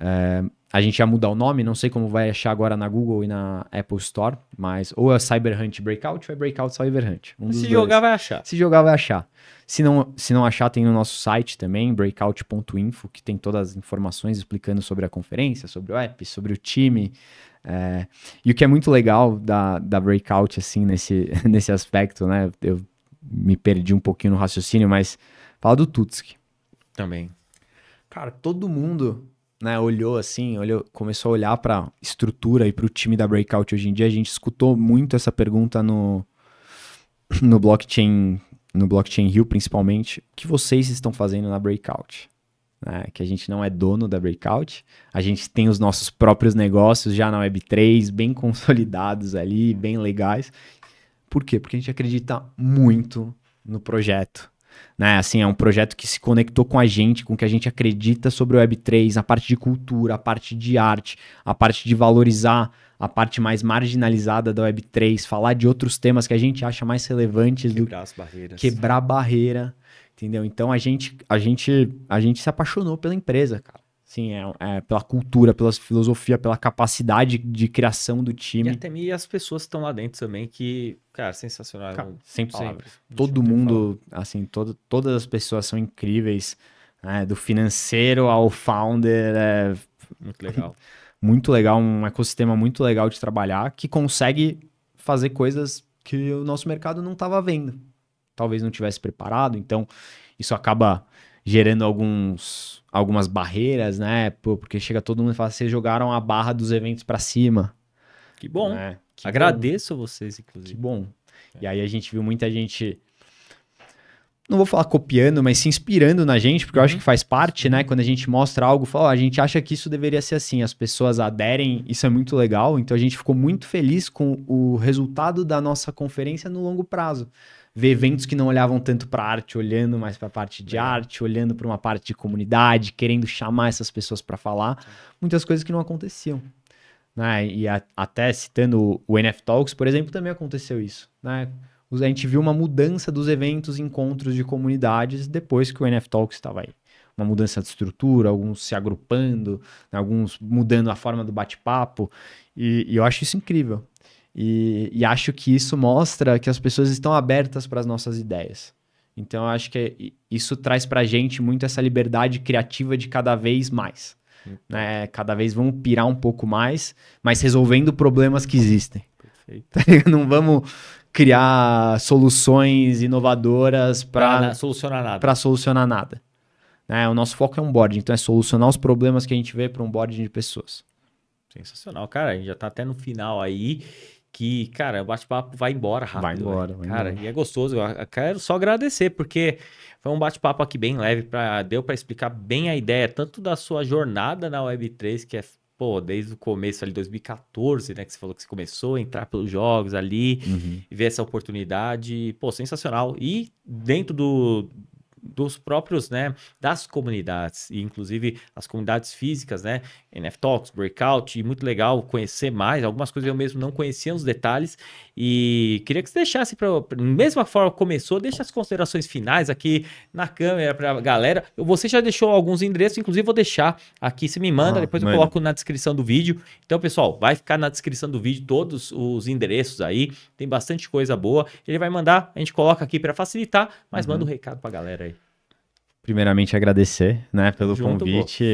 É, a gente já muda o nome, não sei como vai achar agora na Google e na Apple Store, mas ou é Cyber Hunt Breakout ou é Breakout Cyber Hunt. Um se jogar, vai achar. Se jogar, vai achar. Se não, se não achar, tem no nosso site também, breakout.info, que tem todas as informações explicando sobre a conferência, sobre o app, sobre o time, é, e o que é muito legal da, da Breakout, assim, nesse, nesse aspecto, né? Eu me perdi um pouquinho no raciocínio, mas fala do Tutski. Também. Cara, todo mundo né, olhou assim, olhou, começou a olhar para estrutura e para o time da Breakout hoje em dia. A gente escutou muito essa pergunta no, no blockchain, no blockchain Rio principalmente. O que vocês estão fazendo na Breakout? né, que a gente não é dono da Breakout, a gente tem os nossos próprios negócios já na Web3, bem consolidados ali, bem legais. Por quê? Porque a gente acredita muito no projeto. Né? Assim, é um projeto que se conectou com a gente, com o que a gente acredita sobre o Web3, a parte de cultura, a parte de arte, a parte de valorizar a parte mais marginalizada da Web3, falar de outros temas que a gente acha mais relevantes. Quebrar do... quebrar barreiras. Quebrar barreira Entendeu? Então a gente, a gente, a gente se apaixonou pela empresa, cara. Sim, é, é, pela cultura, pela filosofia, pela capacidade de criação do time. E até me as pessoas estão lá dentro também, que, cara, sensacional. Cara, sem palavras. Todo mundo, assim, todo, todas as pessoas são incríveis. Né? do financeiro ao founder. É... Muito legal. muito legal, um ecossistema muito legal de trabalhar, que consegue fazer coisas que o nosso mercado não estava vendo talvez não tivesse preparado, então isso acaba gerando alguns algumas barreiras, né? porque chega todo mundo e fala: vocês jogaram a barra dos eventos para cima. Que bom. Né? Que Agradeço bom. vocês, inclusive. Que bom. É. E aí a gente viu muita gente. Não vou falar copiando, mas se inspirando na gente, porque eu acho uhum. que faz parte, né? Quando a gente mostra algo, fala, oh, a gente acha que isso deveria ser assim, as pessoas aderem, isso é muito legal. Então a gente ficou muito feliz com o resultado da nossa conferência no longo prazo ver eventos que não olhavam tanto para arte, olhando mais para a parte de arte, olhando para uma parte de comunidade, querendo chamar essas pessoas para falar, muitas coisas que não aconteciam. Né? E a, até citando o, o NF Talks, por exemplo, também aconteceu isso. Né? A gente viu uma mudança dos eventos, encontros de comunidades depois que o NF Talks estava aí. Uma mudança de estrutura, alguns se agrupando, né? alguns mudando a forma do bate-papo. E, e eu acho isso incrível. E, e acho que isso mostra que as pessoas estão abertas para as nossas ideias. Então, acho que isso traz para a gente muito essa liberdade criativa de cada vez mais. Então. Né? Cada vez vamos pirar um pouco mais, mas resolvendo problemas que existem. Perfeito. Tá Não vamos criar soluções inovadoras para solucionar nada. Para solucionar nada. Né? O nosso foco é um board, então é solucionar os problemas que a gente vê para um board de pessoas. Sensacional, cara. A gente já está até no final aí que, cara, o bate-papo vai embora rápido. Vai embora, vai Cara, embora. e é gostoso. Eu quero só agradecer, porque foi um bate-papo aqui bem leve, pra, deu para explicar bem a ideia, tanto da sua jornada na Web3, que é, pô, desde o começo ali, 2014, né, que você falou que você começou a entrar pelos jogos ali, uhum. ver essa oportunidade, pô, sensacional. E dentro do, dos próprios, né, das comunidades, e inclusive as comunidades físicas, né, NF Talks, Breakout, e muito legal conhecer mais, algumas coisas eu mesmo não conhecia os detalhes, e queria que você deixasse, para mesma forma que começou, deixa as considerações finais aqui na câmera para a galera, você já deixou alguns endereços, inclusive vou deixar aqui, você me manda, ah, depois eu coloco na descrição do vídeo, então pessoal, vai ficar na descrição do vídeo todos os endereços aí, tem bastante coisa boa, ele vai mandar, a gente coloca aqui para facilitar, mas uhum. manda um recado para a galera aí primeiramente agradecer, né, pelo Junto, convite.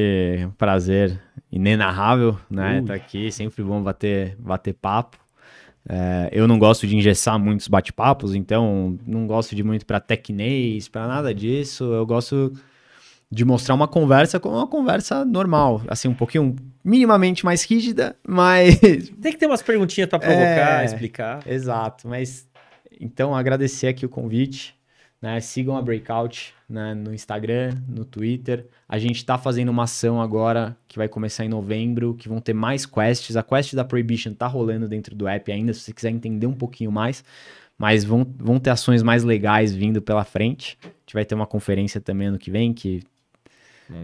Pô. Prazer inenarrável, né, estar tá aqui. Sempre bom bater, bater papo. É, eu não gosto de engessar muitos bate-papos, então não gosto de muito para tecnês, para nada disso. Eu gosto de mostrar uma conversa como uma conversa normal, assim, um pouquinho minimamente mais rígida, mas. Tem que ter umas perguntinhas para provocar, é, explicar. Exato, mas. Então, agradecer aqui o convite. Né? Sigam a Breakout né? no Instagram, no Twitter. A gente está fazendo uma ação agora que vai começar em novembro, que vão ter mais quests. A quest da Prohibition está rolando dentro do app ainda, se você quiser entender um pouquinho mais. Mas vão, vão ter ações mais legais vindo pela frente. A gente vai ter uma conferência também ano que vem, que.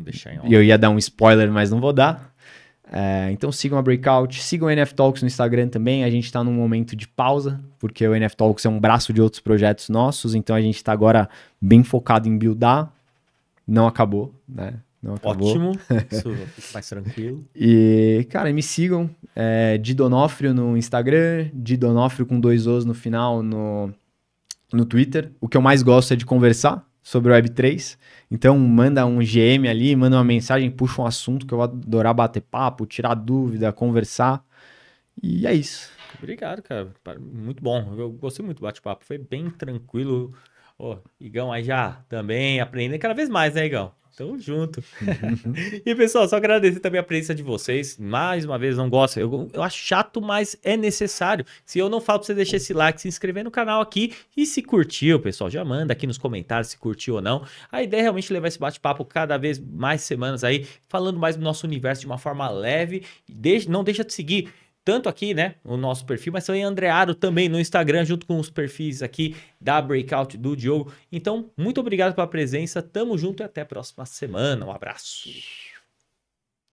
deixar em Eu ia dar um spoiler, mas não vou dar. É, então sigam a Breakout, sigam o NF Talks no Instagram também. A gente está num momento de pausa, porque o NF Talks é um braço de outros projetos nossos, então a gente está agora bem focado em buildar. Não acabou, né? Não acabou. Ótimo, isso mais tranquilo. E, cara, me sigam. É, Donofrio no Instagram, Donofrio com dois Os no final no, no Twitter. O que eu mais gosto é de conversar sobre o Web3. Então, manda um GM ali, manda uma mensagem, puxa um assunto que eu vou adorar bater papo, tirar dúvida, conversar. E é isso. Obrigado, cara. Muito bom. Eu gostei muito do bate-papo. Foi bem tranquilo. Ô, Igão aí já também aprendendo cada vez mais, né, Igão? Tamo junto. e pessoal, só agradecer também a presença de vocês. Mais uma vez, não gosto. Eu, eu acho chato, mas é necessário. Se eu não falo pra você deixar esse like, se inscrever no canal aqui e se curtiu, pessoal, já manda aqui nos comentários se curtiu ou não. A ideia é realmente levar esse bate-papo cada vez mais semanas aí, falando mais do nosso universo de uma forma leve. Deixe, não deixa de seguir tanto aqui, né, no nosso perfil, mas também Andreado também no Instagram, junto com os perfis aqui da Breakout do Diogo. Então, muito obrigado pela presença, tamo junto e até a próxima semana. Um abraço.